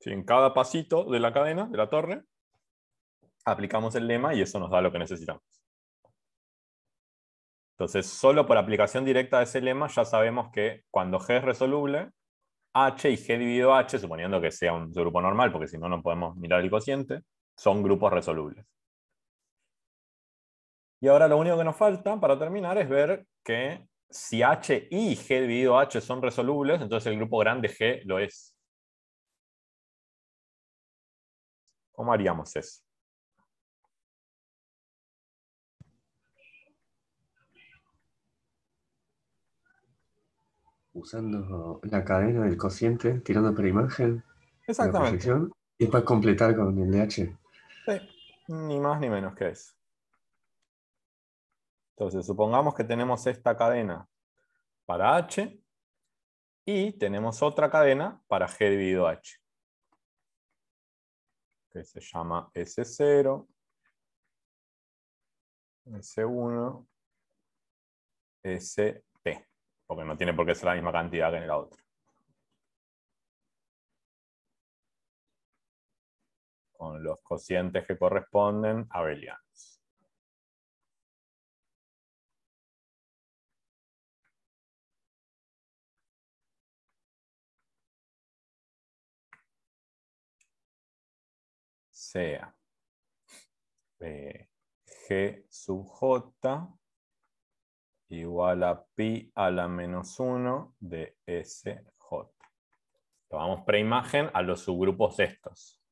Si en cada pasito de la cadena, de la torre, aplicamos el lema y eso nos da lo que necesitamos. Entonces, solo por aplicación directa de ese lema ya sabemos que cuando G es resoluble, H y G dividido H, suponiendo que sea un grupo normal, porque si no, no podemos mirar el cociente, son grupos resolubles. Y ahora lo único que nos falta para terminar es ver que si H y G dividido H son resolubles, entonces el grupo grande G lo es. ¿Cómo haríamos eso? Usando la cadena del cociente, tirando por imagen. Exactamente. y para completar con el de H. Sí, ni más ni menos que eso. Entonces, supongamos que tenemos esta cadena para H y tenemos otra cadena para G dividido H, que se llama S0, S1, SP, porque no tiene por qué ser la misma cantidad que en la otra. Con los cocientes que corresponden a Belian. sea eh, G sub J igual a pi a la menos 1 de j. Tomamos preimagen a los subgrupos estos.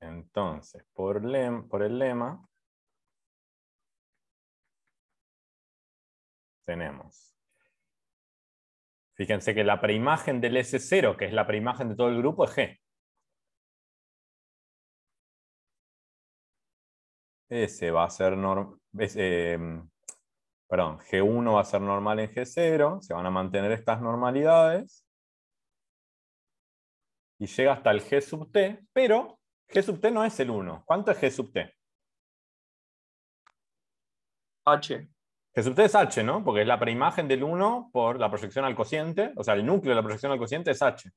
Entonces, por, por el lema, tenemos Fíjense que la preimagen del S0, que es la preimagen de todo el grupo, es G. S va a ser normal. Em, perdón, G1 va a ser normal en G0, se van a mantener estas normalidades. Y llega hasta el G sub T, pero G sub T no es el 1. ¿Cuánto es G sub T? H que usted es H, ¿no? Porque es la preimagen del 1 por la proyección al cociente, o sea, el núcleo de la proyección al cociente es H.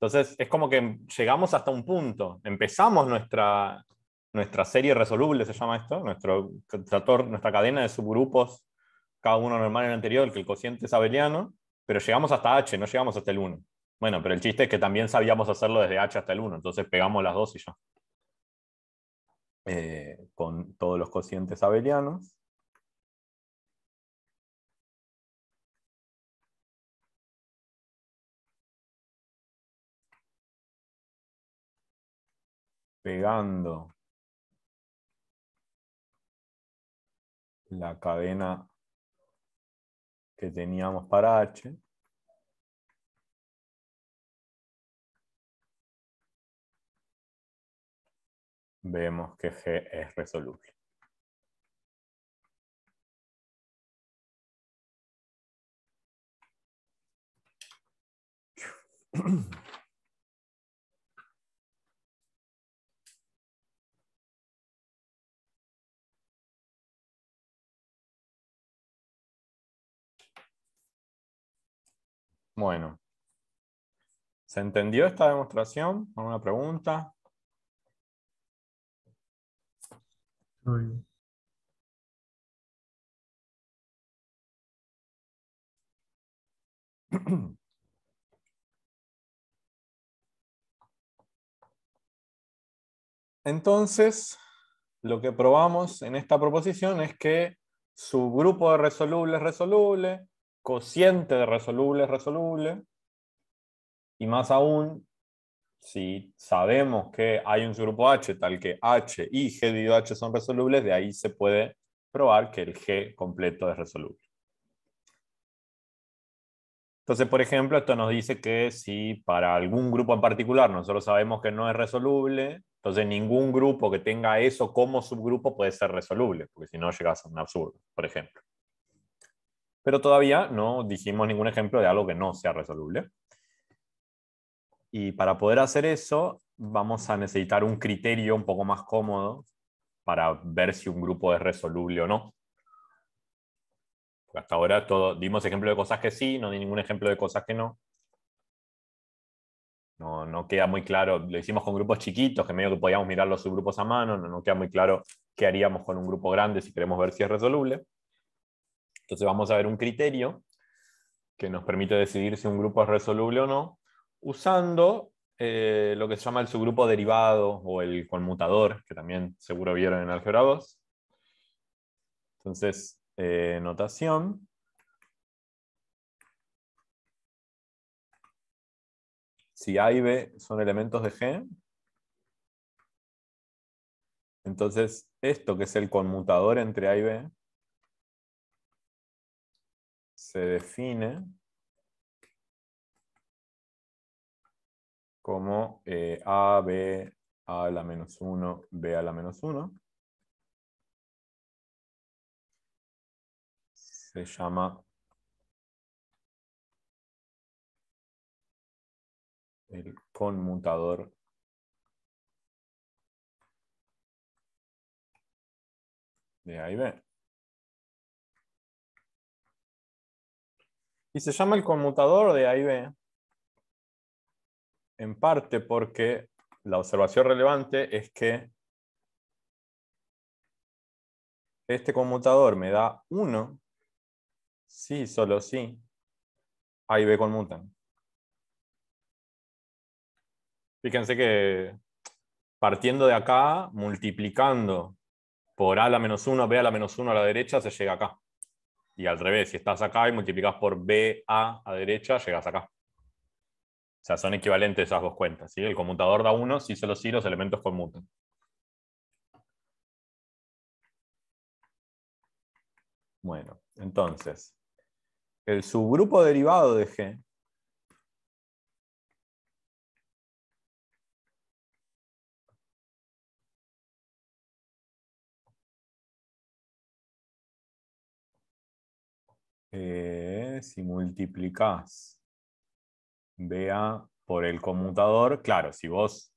Entonces, es como que llegamos hasta un punto, empezamos nuestra, nuestra serie resoluble, se llama esto, nuestro, nuestra cadena de subgrupos, cada uno normal en el anterior, que el cociente es abeliano, pero llegamos hasta H, no llegamos hasta el 1. Bueno, pero el chiste es que también sabíamos hacerlo desde H hasta el 1, entonces pegamos las dos y ya. Eh, con todos los cocientes abelianos. Pegando la cadena que teníamos para H. vemos que G es resoluble. Bueno, ¿se entendió esta demostración? ¿Alguna pregunta? Entonces, lo que probamos en esta proposición es que su grupo de resoluble es resoluble, cociente de resoluble es resoluble, y más aún, si sabemos que hay un subgrupo H tal que H y G dividido H son resolubles, de ahí se puede probar que el G completo es resoluble. Entonces, por ejemplo, esto nos dice que si para algún grupo en particular nosotros sabemos que no es resoluble, entonces ningún grupo que tenga eso como subgrupo puede ser resoluble, porque si no llegas a un absurdo, por ejemplo. Pero todavía no dijimos ningún ejemplo de algo que no sea resoluble. Y para poder hacer eso, vamos a necesitar un criterio un poco más cómodo para ver si un grupo es resoluble o no. hasta ahora todo, dimos ejemplo de cosas que sí, no di ningún ejemplo de cosas que no. No, no queda muy claro, lo hicimos con grupos chiquitos, que medio que podíamos mirar los subgrupos a mano, no, no queda muy claro qué haríamos con un grupo grande si queremos ver si es resoluble. Entonces vamos a ver un criterio que nos permite decidir si un grupo es resoluble o no, usando eh, lo que se llama el subgrupo derivado o el conmutador, que también seguro vieron en álgebra 2. Entonces, eh, notación. Si A y B son elementos de G, entonces esto que es el conmutador entre A y B se define como eh, A, B, A la menos 1, B a la menos 1. Se llama el conmutador de A y B. Y se llama el conmutador de A y B en parte porque la observación relevante es que este conmutador me da 1 sí, solo si, A y B conmutan. Fíjense que partiendo de acá, multiplicando por A a la menos 1, B a la menos 1 a la derecha, se llega acá. Y al revés, si estás acá y multiplicas por B a a derecha, llegas acá. O sea, son equivalentes esas dos cuentas. ¿sí? El conmutador da 1 si solo si los elementos conmutan. Bueno, entonces, el subgrupo derivado de G si multiplicás vea por el conmutador. Claro, si vos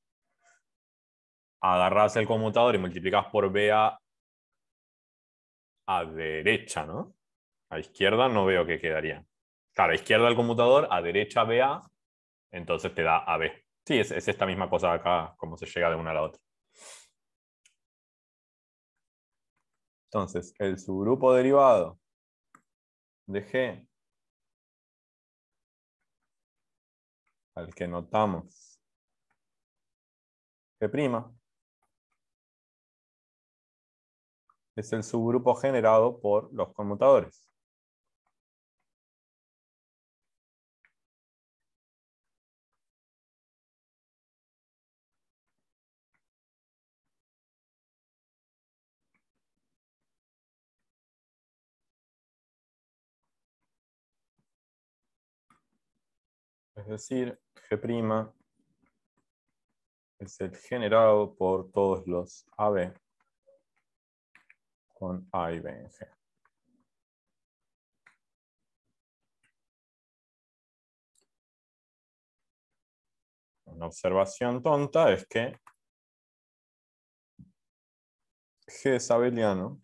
agarrás el conmutador y multiplicás por BA a derecha, ¿no? A izquierda no veo que quedaría. Claro, a izquierda el conmutador, a derecha BA, entonces te da AB. Sí, es, esta misma cosa acá, como se llega de una a la otra. Entonces, el subgrupo derivado de G al que notamos que prima es el subgrupo generado por los conmutadores. es decir, G' es el generado por todos los AB con A y B G. Una observación tonta es que G es abeliano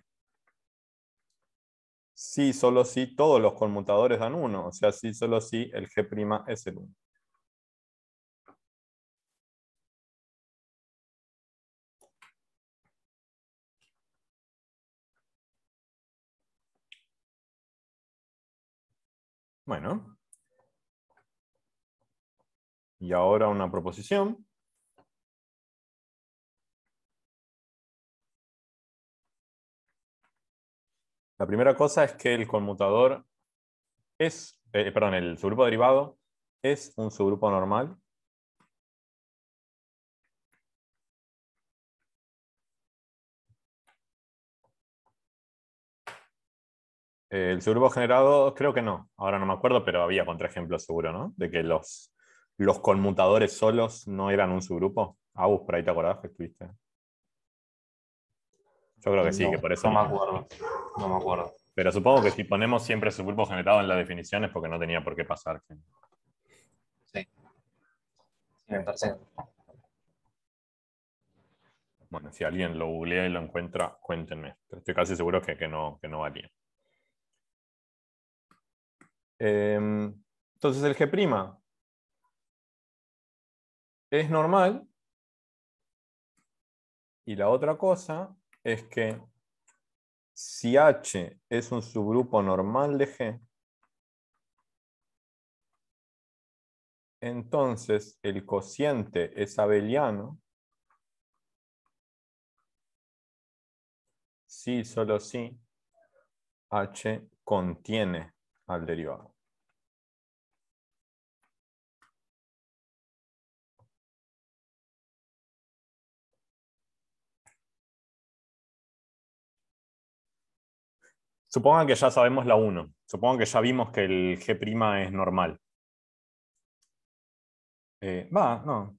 sí, solo si sí, todos los conmutadores dan 1. O sea, sí, solo si sí, el G' es el 1. Bueno. Y ahora una proposición. La primera cosa es que el conmutador es, eh, perdón, el subgrupo derivado es un subgrupo normal. Eh, el subgrupo generado, creo que no, ahora no me acuerdo, pero había contraejemplos seguro, ¿no? De que los, los conmutadores solos no eran un subgrupo. Agus, por ahí te acordás que estuviste yo creo que sí, que por eso. No me acuerdo. Pero supongo que si ponemos siempre grupo generado en las definiciones porque no tenía por qué pasar. Sí. 100%. Bueno, si alguien lo googlea y lo encuentra, cuéntenme. Pero estoy casi seguro que, no, que no valía. Em, entonces el G' es normal. Y la otra cosa es que si H es un subgrupo normal de G, entonces el cociente es abeliano si, solo si, H contiene al derivado. Supongan que ya sabemos la 1. Supongan que ya vimos que el G' es normal. Eh, va, no.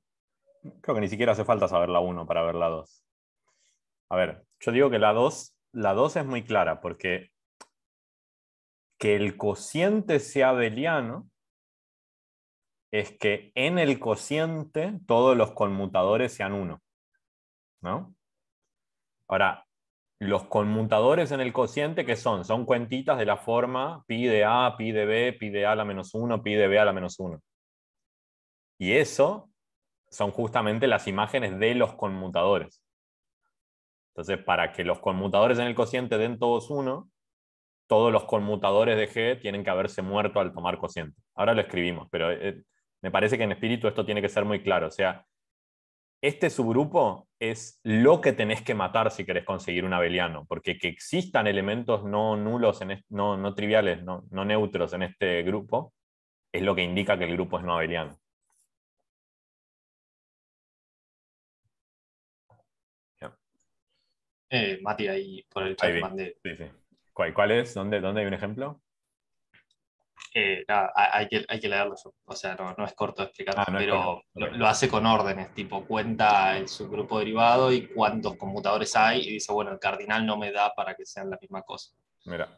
Creo que ni siquiera hace falta saber la 1 para ver la 2. A ver, yo digo que la 2, la es muy clara porque que el cociente sea abeliano es que en el cociente todos los conmutadores sean 1. ¿No? Ahora, los conmutadores en el cociente, ¿qué son? Son cuentitas de la forma pi de a, pi de b, pi de a a la menos 1, pi de b a la menos 1. Y eso son justamente las imágenes de los conmutadores. Entonces, para que los conmutadores en el cociente den todos 1, todos los conmutadores de g tienen que haberse muerto al tomar cociente. Ahora lo escribimos, pero eh, me parece que en espíritu esto tiene que ser muy claro. O sea, este subgrupo es lo que tenés que matar si querés conseguir un abeliano, porque que existan elementos no nulos, en no, no, triviales, no, no neutros en este grupo, es lo que indica que el grupo es no abeliano. Eh, Mati, ahí por el chat Sí, sí. ¿Cuál, es? ¿Dónde, ¿Dónde hay un ejemplo? hay, que, hay que leerlo O sea, no, es corto explicarlo, ah, pero Lo, hace con órdenes, tipo cuenta el subgrupo derivado y cuántos conmutadores hay y dice, bueno, el cardinal no me da para que sean la misma cosa. Mira.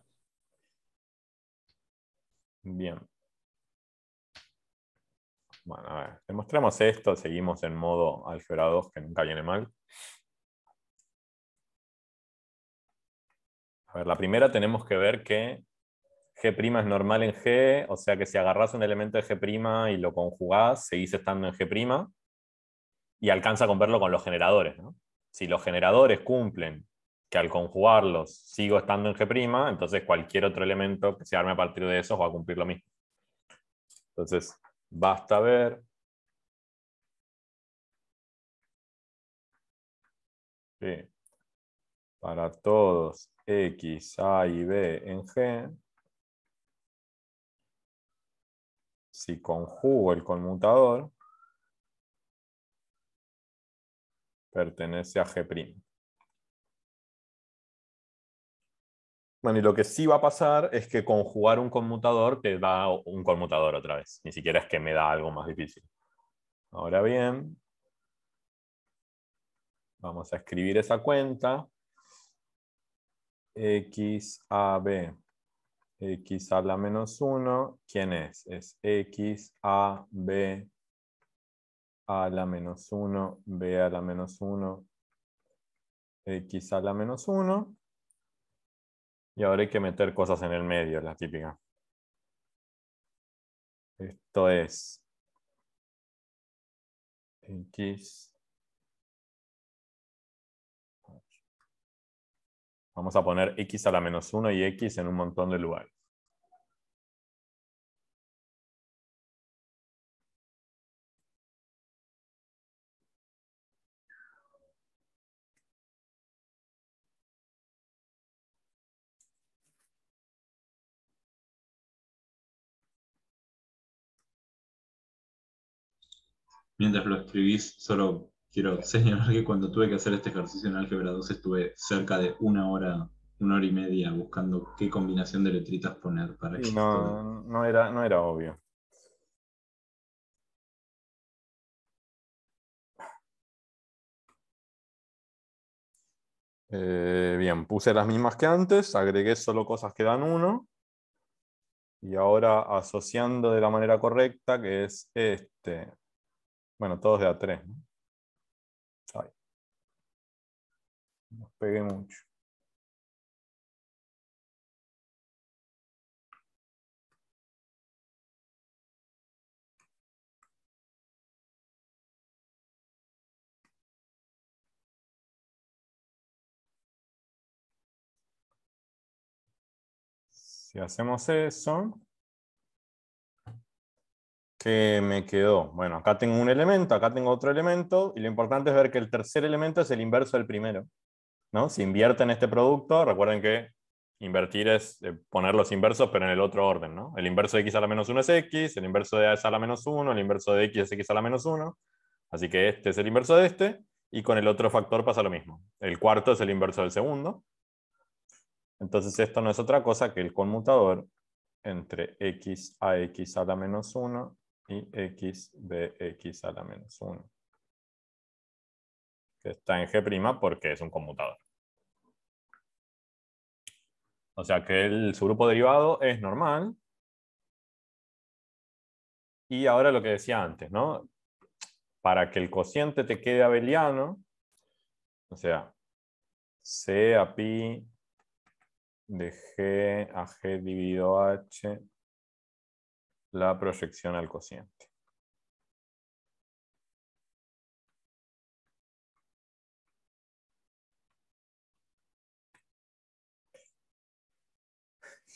Bien. Bueno, a ver, demostramos esto, seguimos en modo álgebra 2, que nunca viene mal. A ver, la primera tenemos que ver que G' es normal en G, o sea que si agarras un elemento de G' y lo conjugás, seguís estando en G' y alcanza a verlo con los generadores. Si los generadores cumplen que al conjugarlos sigo estando en G', entonces cualquier otro elemento que se arme a partir de esos va a cumplir lo mismo. Entonces, basta ver. Para todos x, a y b en G, si conjugo el conmutador, pertenece a G'. Bueno, y lo que sí va a pasar es que conjugar un conmutador te da un conmutador otra vez. Ni siquiera es que me da algo más difícil. Ahora bien, vamos a escribir esa cuenta. XAB X eh, a la menos 1, ¿quién es? Es X a B a la menos 1, B a la menos 1, X a la menos 1. Y ahora hay que meter cosas en el medio, la típica. Esto es X Vamos a poner x a la menos 1 y x en un montón de lugares. Mientras lo escribís, solo Quiero señalar que cuando tuve que hacer este ejercicio en álgebra 2 estuve cerca de una hora, una hora y media buscando qué combinación de letritas poner para que. No, no era, no era obvio. Eh, bien, puse las mismas que antes, agregué solo cosas que dan uno Y ahora asociando de la manera correcta, que es este. Bueno, todos de A3. ¿no? nos pegué mucho. Si hacemos eso, ¿qué me quedó? Bueno, acá tengo un elemento, acá tengo otro elemento, y lo importante es ver que el tercer elemento es el inverso del primero. ¿no? invierte en este producto, recuerden que invertir es eh, poner los inversos, pero en el otro orden, El inverso de x a la menos 1 es x, el inverso de a es a la menos 1, el inverso de x es x a la menos 1. Así que este es el inverso de este, y con el otro factor pasa lo mismo. El cuarto es el inverso del segundo. Entonces esto no es otra cosa que el conmutador entre x a x a la menos 1 y x de x a la menos 1. Que está en g' porque es un conmutador. O sea que el grupo derivado es normal. Y ahora lo que decía antes, ¿no? Para que el cociente te quede abeliano, o sea, C a pi de G a G dividido H, la proyección al cociente.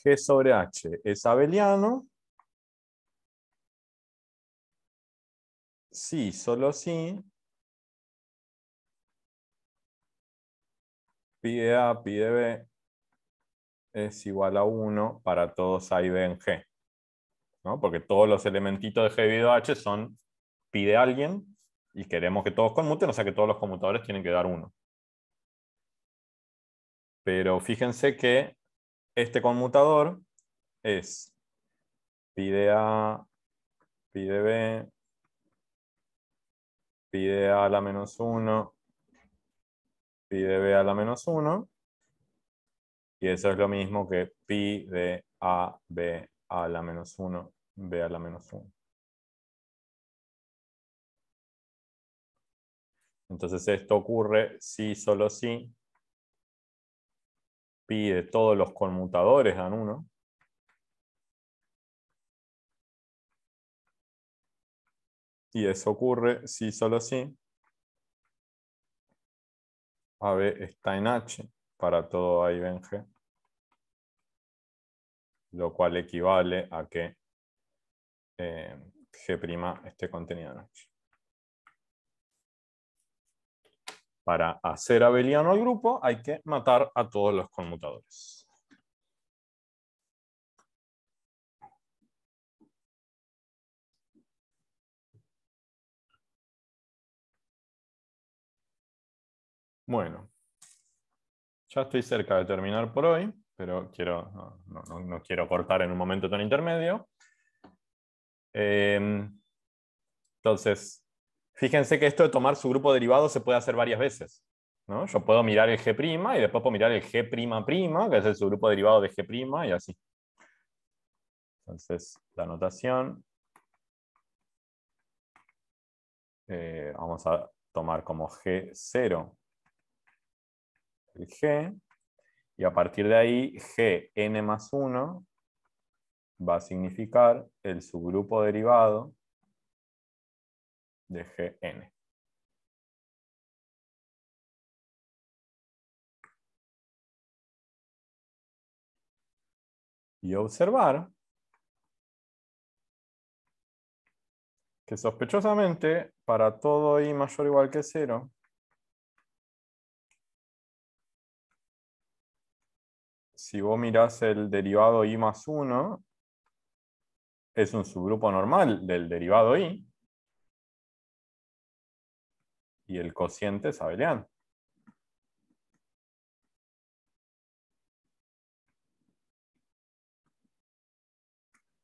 G sobre H es abeliano. Sí, solo sí. Pide A, pide B es igual a 1 para todos A y B en G. ¿no? Porque todos los elementitos de G dividido H son Pide de alguien y queremos que todos conmuten, o sea que todos los conmutadores tienen que dar 1. Pero fíjense que este conmutador es de a, de b, de a a la menos 1, de b a la menos 1, y eso es lo mismo que pi de a, b a la menos 1, b a la menos 1. Entonces esto ocurre si, solo si, pi de todos los conmutadores dan 1. Y eso ocurre si solo si AB está en H para todo A y B en G, lo cual equivale a que eh, G' esté contenido en H. Para hacer abeliano al grupo hay que matar a todos los conmutadores. Bueno, ya estoy cerca de terminar por hoy, pero quiero, no, quiero cortar en un momento tan intermedio. Em, entonces, Fíjense que esto de tomar su grupo derivado se puede hacer varias veces. ¿no? Yo puedo mirar el G' y después puedo mirar el G', que es el subgrupo derivado de G' y así. Entonces, la notación. Eh, vamos a tomar como G0 el G. Y a partir de ahí, Gn más 1 va a significar el subgrupo derivado de Gn. Y observar que sospechosamente para todo i mayor o igual que cero si vos mirás el derivado i más uno es un subgrupo normal del derivado i, y el cociente es abeliano.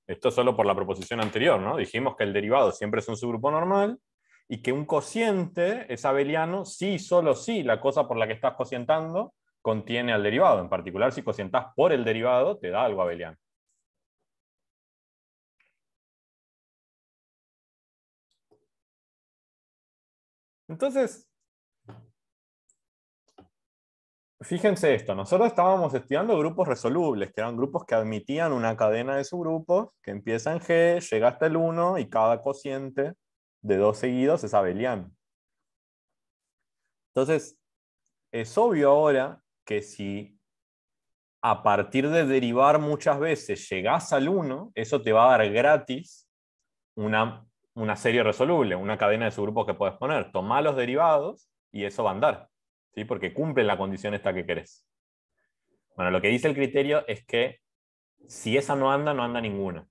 Esto solo por la proposición anterior, ¿no? Dijimos que el derivado siempre es un subgrupo normal y que un cociente es abeliano si solo si la cosa por la que estás cocientando contiene al derivado. En particular, si cocientas por el derivado, te da algo abeliano. Entonces, fíjense esto, nosotros estábamos estudiando grupos resolubles, que eran grupos que admitían una cadena de subgrupos, que empieza en G, llega hasta el 1, y cada cociente de dos seguidos es abeliano. Entonces, es obvio ahora que si a partir de derivar muchas veces llegás al 1, eso te va a dar gratis una una serie resoluble, una cadena de subgrupos que puedes poner. toma los derivados y eso va a andar, ¿sí? porque cumplen la condición esta que querés. Bueno, lo que dice el criterio es que si esa no anda, no anda ninguna.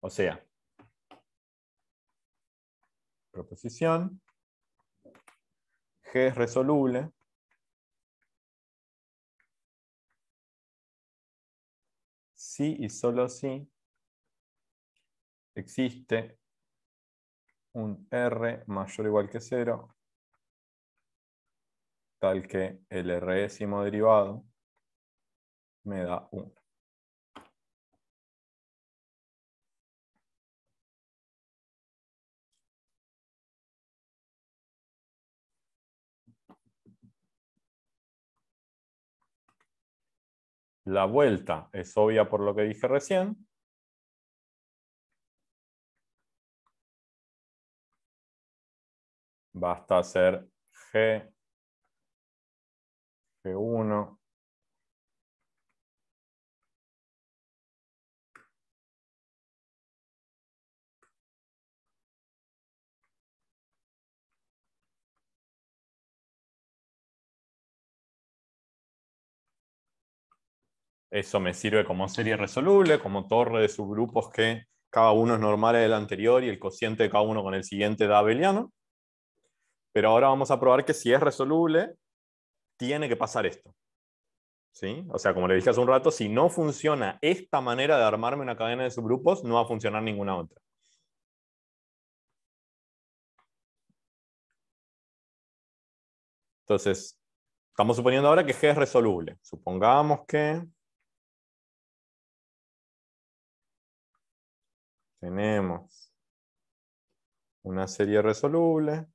O sea, proposición, G es resoluble, sí y solo si existe un R mayor o igual que 0, tal que el R derivado me da 1. La vuelta es obvia por lo que dije recién, basta hacer G, G1, Eso me sirve como serie resoluble, como torre de subgrupos que cada uno es normal del anterior y el cociente de cada uno con el siguiente da abeliano. Pero ahora vamos a probar que si es resoluble, tiene que pasar esto. ¿Sí? O sea, como le dije hace un rato, si no funciona esta manera de armarme una cadena de subgrupos, no va a funcionar ninguna otra. Entonces, estamos suponiendo ahora que G es resoluble. Supongamos que tenemos una serie resoluble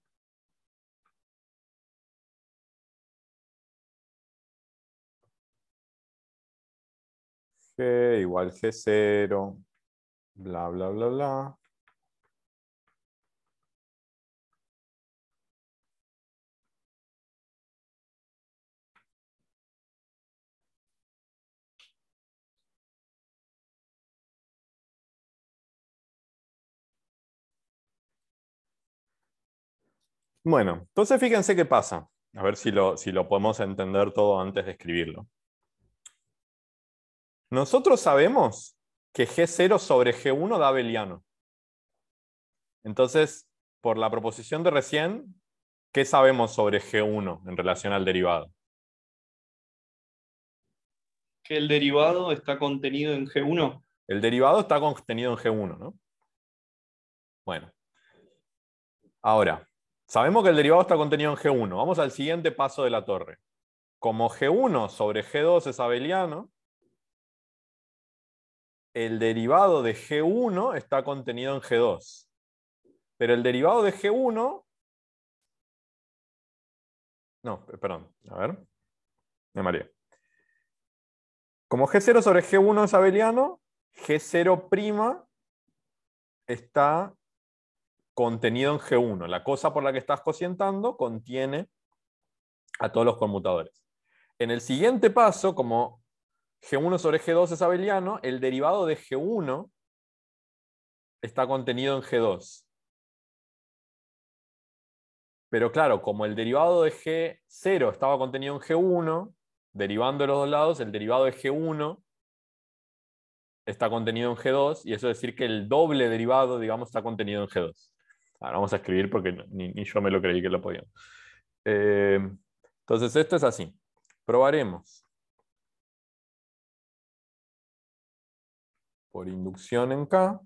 igual G0, bla, bla, bla, bla. Bueno, entonces fíjense qué pasa. A ver si lo, si lo podemos entender todo antes de escribirlo. Nosotros sabemos que G0 sobre G1 da abeliano. Entonces, por la proposición de recién, ¿qué sabemos sobre G1 en relación al derivado? Que el derivado está contenido en G1. El derivado está contenido en G1, ¿no? Bueno. Ahora, sabemos que el derivado está contenido en G1. Vamos al siguiente paso de la torre. Como G1 sobre G2 es abeliano, el derivado de G1 está contenido en G2. Pero el derivado de G1... No, eh, perdón, a ver. Me mareé. Como G0 sobre G1 es abeliano, G0' está contenido en G1. La cosa por la que estás cocientando contiene a todos los conmutadores. En el siguiente paso, como G1 sobre G2 es abeliano, el derivado de G1 está contenido en G2. Pero claro, como el derivado de G0 estaba contenido en G1, derivando de los dos lados, el derivado de G1 está contenido en G2, y eso es decir que el doble derivado, digamos, está contenido en G2. Ahora vamos a escribir porque ni, yo me lo creí que lo podía eh, entonces, esto es así. Probaremos por inducción en K.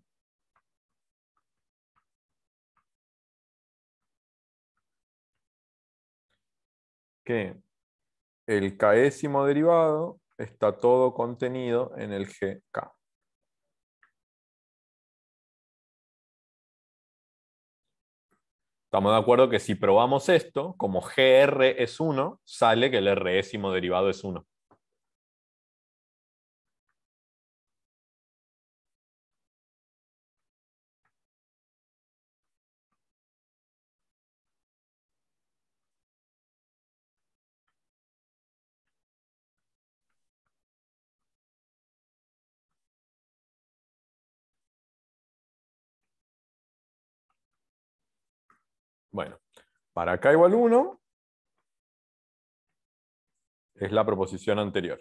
Que el késimo derivado está todo contenido en el GK. Estamos de acuerdo que si probamos esto, como GR es 1, sale que el Résimo derivado es 1. Bueno, para k igual 1 es la proposición anterior.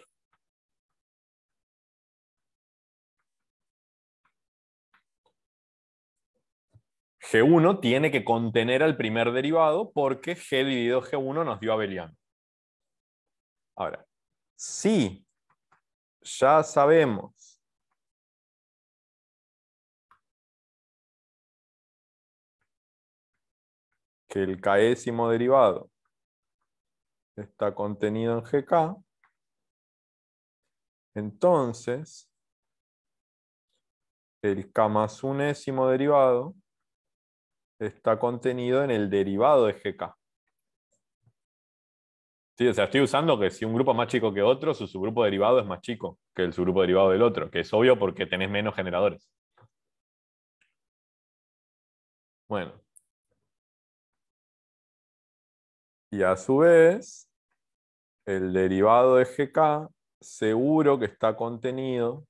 G1 tiene que contener al primer derivado porque G dividido G1 nos dio a abeliano. Ahora, si ya sabemos que el késimo derivado está contenido en GK, entonces el K más unésimo derivado está contenido en el derivado de GK. Sí, o sea, estoy usando que si un grupo es más chico que otro, su subgrupo derivado es más chico que el subgrupo derivado del otro, que es obvio porque tenés menos generadores. Bueno, Y a su vez, el derivado de GK seguro que está contenido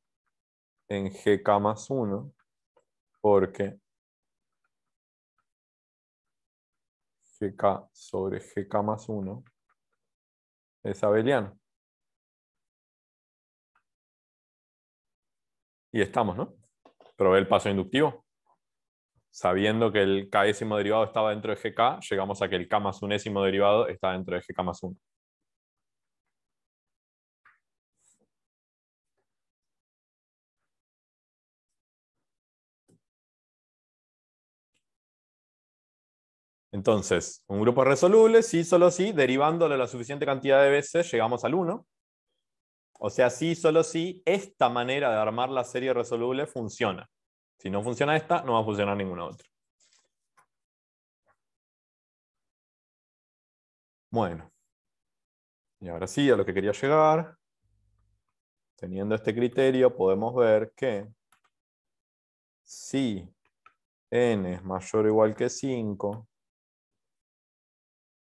en GK más 1, porque GK sobre GK más 1 es abeliano. Y estamos, ¿no? Probé el paso inductivo sabiendo que el késimo derivado estaba dentro de gk, llegamos a que el k más unésimo derivado está dentro de gk más 1. Entonces, un grupo resoluble, sí, solo sí, derivándolo la suficiente cantidad de veces, llegamos al 1. O sea, sí, solo si esta manera de armar la serie resoluble funciona. Si no funciona esta, no va a funcionar ninguna otra. Bueno. Y ahora sí, a lo que quería llegar. Teniendo este criterio, podemos ver que si n es mayor o igual que 5,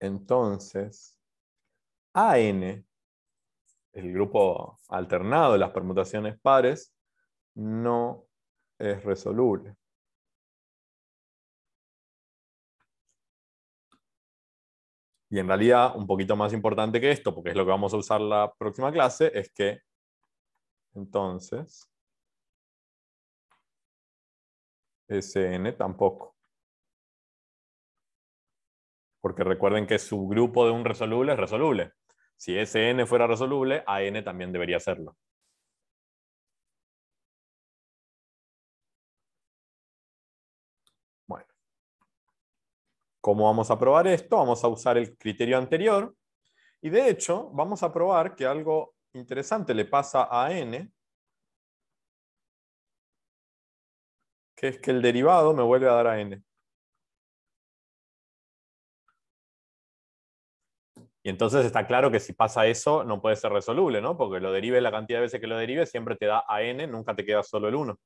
entonces a n, el grupo alternado de las permutaciones pares, no es resoluble. Y en realidad, un poquito más importante que esto, porque es lo que vamos a usar la próxima clase, es que entonces SN tampoco. Porque recuerden que su grupo de un resoluble es resoluble. Si SN fuera resoluble, AN también debería serlo. ¿Cómo vamos a probar esto? Vamos a usar el criterio anterior y de hecho vamos a probar que algo interesante le pasa a n, que es que el derivado me vuelve a dar a n. Y entonces está claro que si pasa eso no puede ser resoluble, ¿no? Porque lo derive la cantidad de veces que lo derive, siempre te da a n, nunca te queda solo el 1.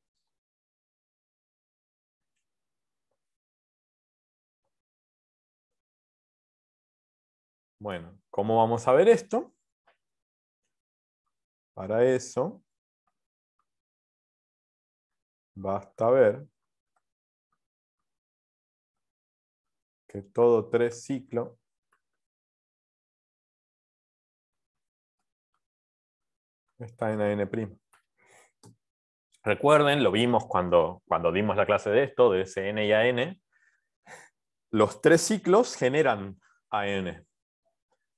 Bueno, ¿cómo vamos a ver esto? Para eso, basta ver que todo tres ciclo está en AN'. Recuerden, lo vimos cuando, cuando dimos la clase de esto, de SN y AN. Los tres ciclos generan AN.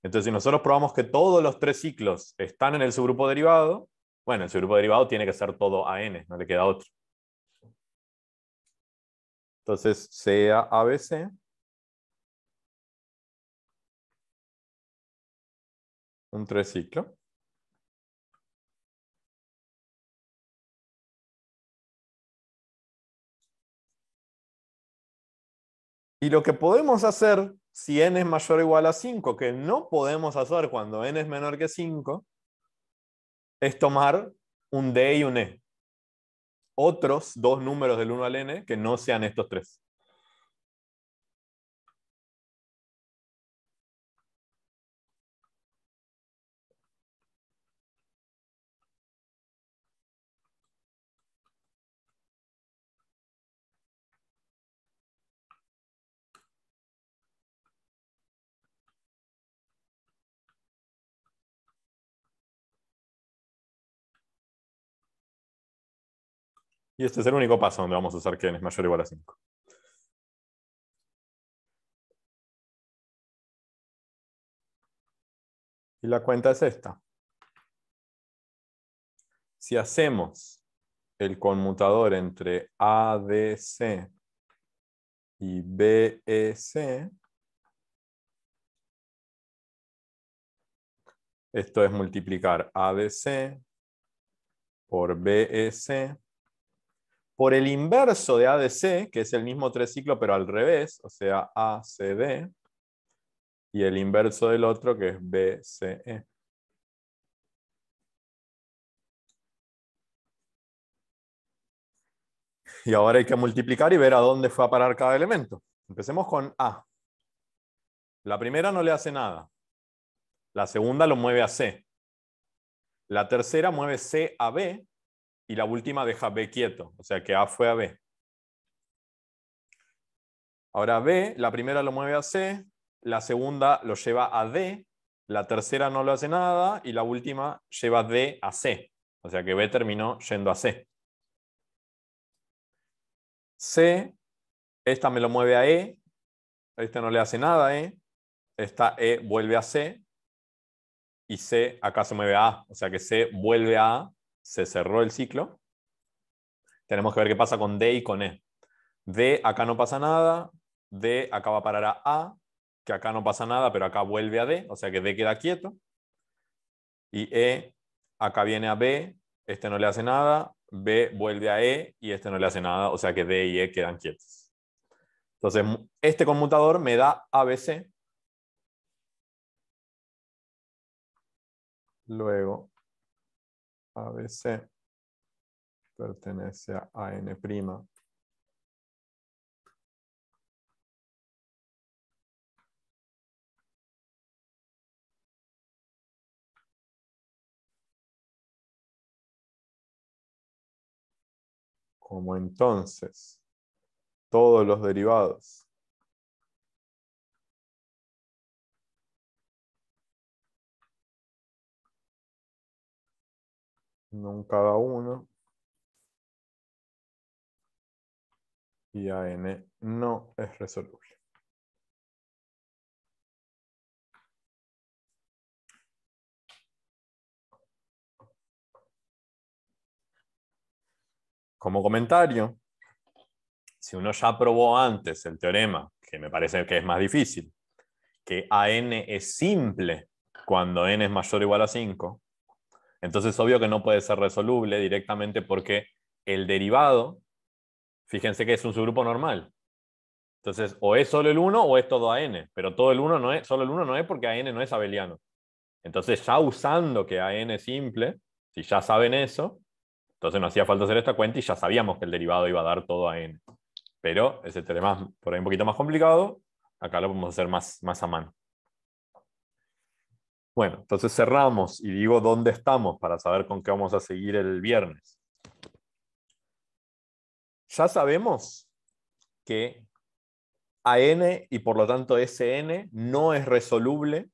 Entonces, si nosotros probamos que todos los tres ciclos están en el subgrupo derivado, bueno, el subgrupo derivado tiene que ser todo AN, no le queda otro. Entonces, sea ABC. Un tres ciclo. Y lo que podemos hacer si n es mayor o igual a 5, que no podemos hacer cuando n es menor que 5, es tomar un d y un e. Otros dos números del 1 al n que no sean estos tres. Y este es el único paso donde vamos a usar que n es mayor o igual a 5. Y la cuenta es esta. Si hacemos el conmutador entre ADC y BEC, esto es multiplicar ADC por BEC por el inverso de ADC, que es el mismo tres ciclo pero al revés, o sea, ACD, y el inverso del otro que es BCE. Y ahora hay que multiplicar y ver a dónde fue a parar cada elemento. Empecemos con A. La primera no le hace nada. La segunda lo mueve a C. La tercera mueve C a B y la última deja B quieto, o sea que A fue a B. Ahora B, la primera lo mueve a C, la segunda lo lleva a D, la tercera no lo hace nada y la última lleva D a C. O sea que B terminó yendo a C. C, esta me lo mueve a E, Esta no le hace nada a ¿eh? E, esta E vuelve a C y C acaso mueve a A, o sea que C vuelve a A se cerró el ciclo. Tenemos que ver qué pasa con D y con E. D acá no pasa nada, D acá va a parar a A, que acá no pasa nada, pero acá vuelve a D, o sea que D queda quieto. Y E acá viene a B, este no le hace nada, B vuelve a E y este no le hace nada, o sea que D y E quedan quietos. Entonces, este conmutador me da ABC. Luego, ABC pertenece a prima Como entonces, todos los derivados Nunca cada uno y a n no es resoluble. Como comentario, si uno ya probó antes el teorema, que me parece que es más difícil, que a n es simple cuando n es mayor o igual a 5, entonces, obvio que no puede ser resoluble directamente porque el derivado, fíjense que es un subgrupo normal. Entonces, o es solo el 1 o es todo a n, pero todo el 1 no es, solo el 1 no es porque a n no es abeliano. Entonces, ya usando que a n es simple, si ya saben eso, entonces no hacía falta hacer esta cuenta y ya sabíamos que el derivado iba a dar todo a n. Pero ese tema por ahí un poquito más complicado. Acá lo podemos hacer más, más a mano. Bueno, entonces cerramos y digo dónde estamos para saber con qué vamos a seguir el viernes. Ya sabemos que AN y por lo tanto SN no es resoluble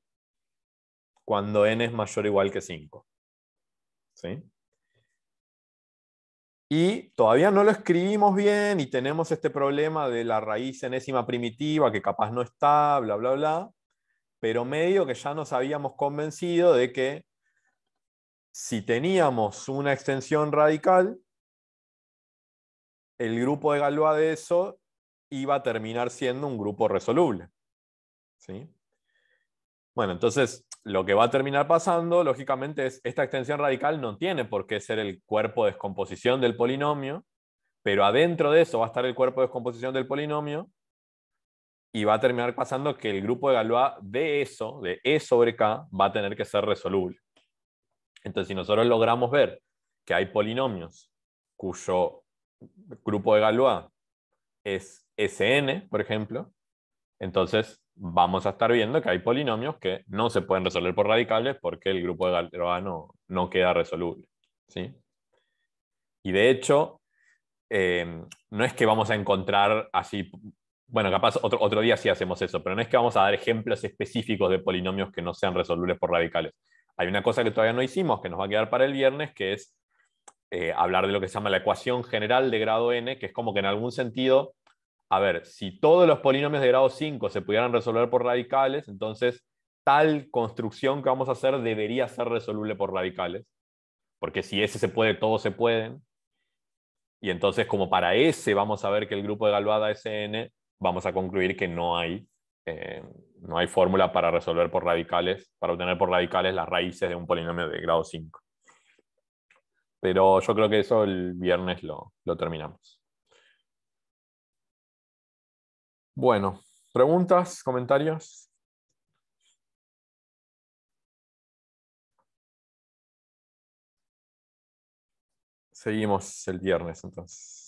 cuando n es mayor o igual que 5. Y todavía no lo escribimos bien y tenemos este problema de la raíz enésima primitiva que capaz no está, bla, bla, bla pero medio que ya nos habíamos convencido de que si teníamos una extensión radical, el grupo de Galois de eso iba a terminar siendo un grupo resoluble. ¿Sí? Bueno, entonces lo que va a terminar pasando, lógicamente, es esta extensión radical no tiene por qué ser el cuerpo de descomposición del polinomio, pero adentro de eso va a estar el cuerpo de descomposición del polinomio, y va a terminar pasando que el grupo de Galois de eso, de E sobre K, va a tener que ser resoluble. Entonces, si nosotros logramos ver que hay polinomios cuyo grupo de Galois es SN, por ejemplo, entonces vamos a estar viendo que hay polinomios que no se pueden resolver por radicales porque el grupo de Galois no, queda resoluble. ¿sí? Y de hecho, eh, no es que vamos a encontrar así bueno, capaz otro, día sí hacemos eso, pero no es que vamos a dar ejemplos específicos de polinomios que no sean resolubles por radicales. Hay una cosa que todavía no hicimos, que nos va a quedar para el viernes, que es eh, hablar de lo que se llama la ecuación general de grado n, que es como que en algún sentido, a ver, si todos los polinomios de grado 5 se pudieran resolver por radicales, entonces tal construcción que vamos a hacer debería ser resoluble por radicales, porque si ese se puede, todos se pueden. Y entonces como para ese vamos a ver que el grupo de es n, vamos a concluir que no hay, eh, no hay fórmula para resolver por radicales, para obtener por radicales las raíces de un polinomio de grado 5. Pero yo creo que eso el viernes lo, lo terminamos. Bueno, ¿preguntas, comentarios? Seguimos el viernes entonces.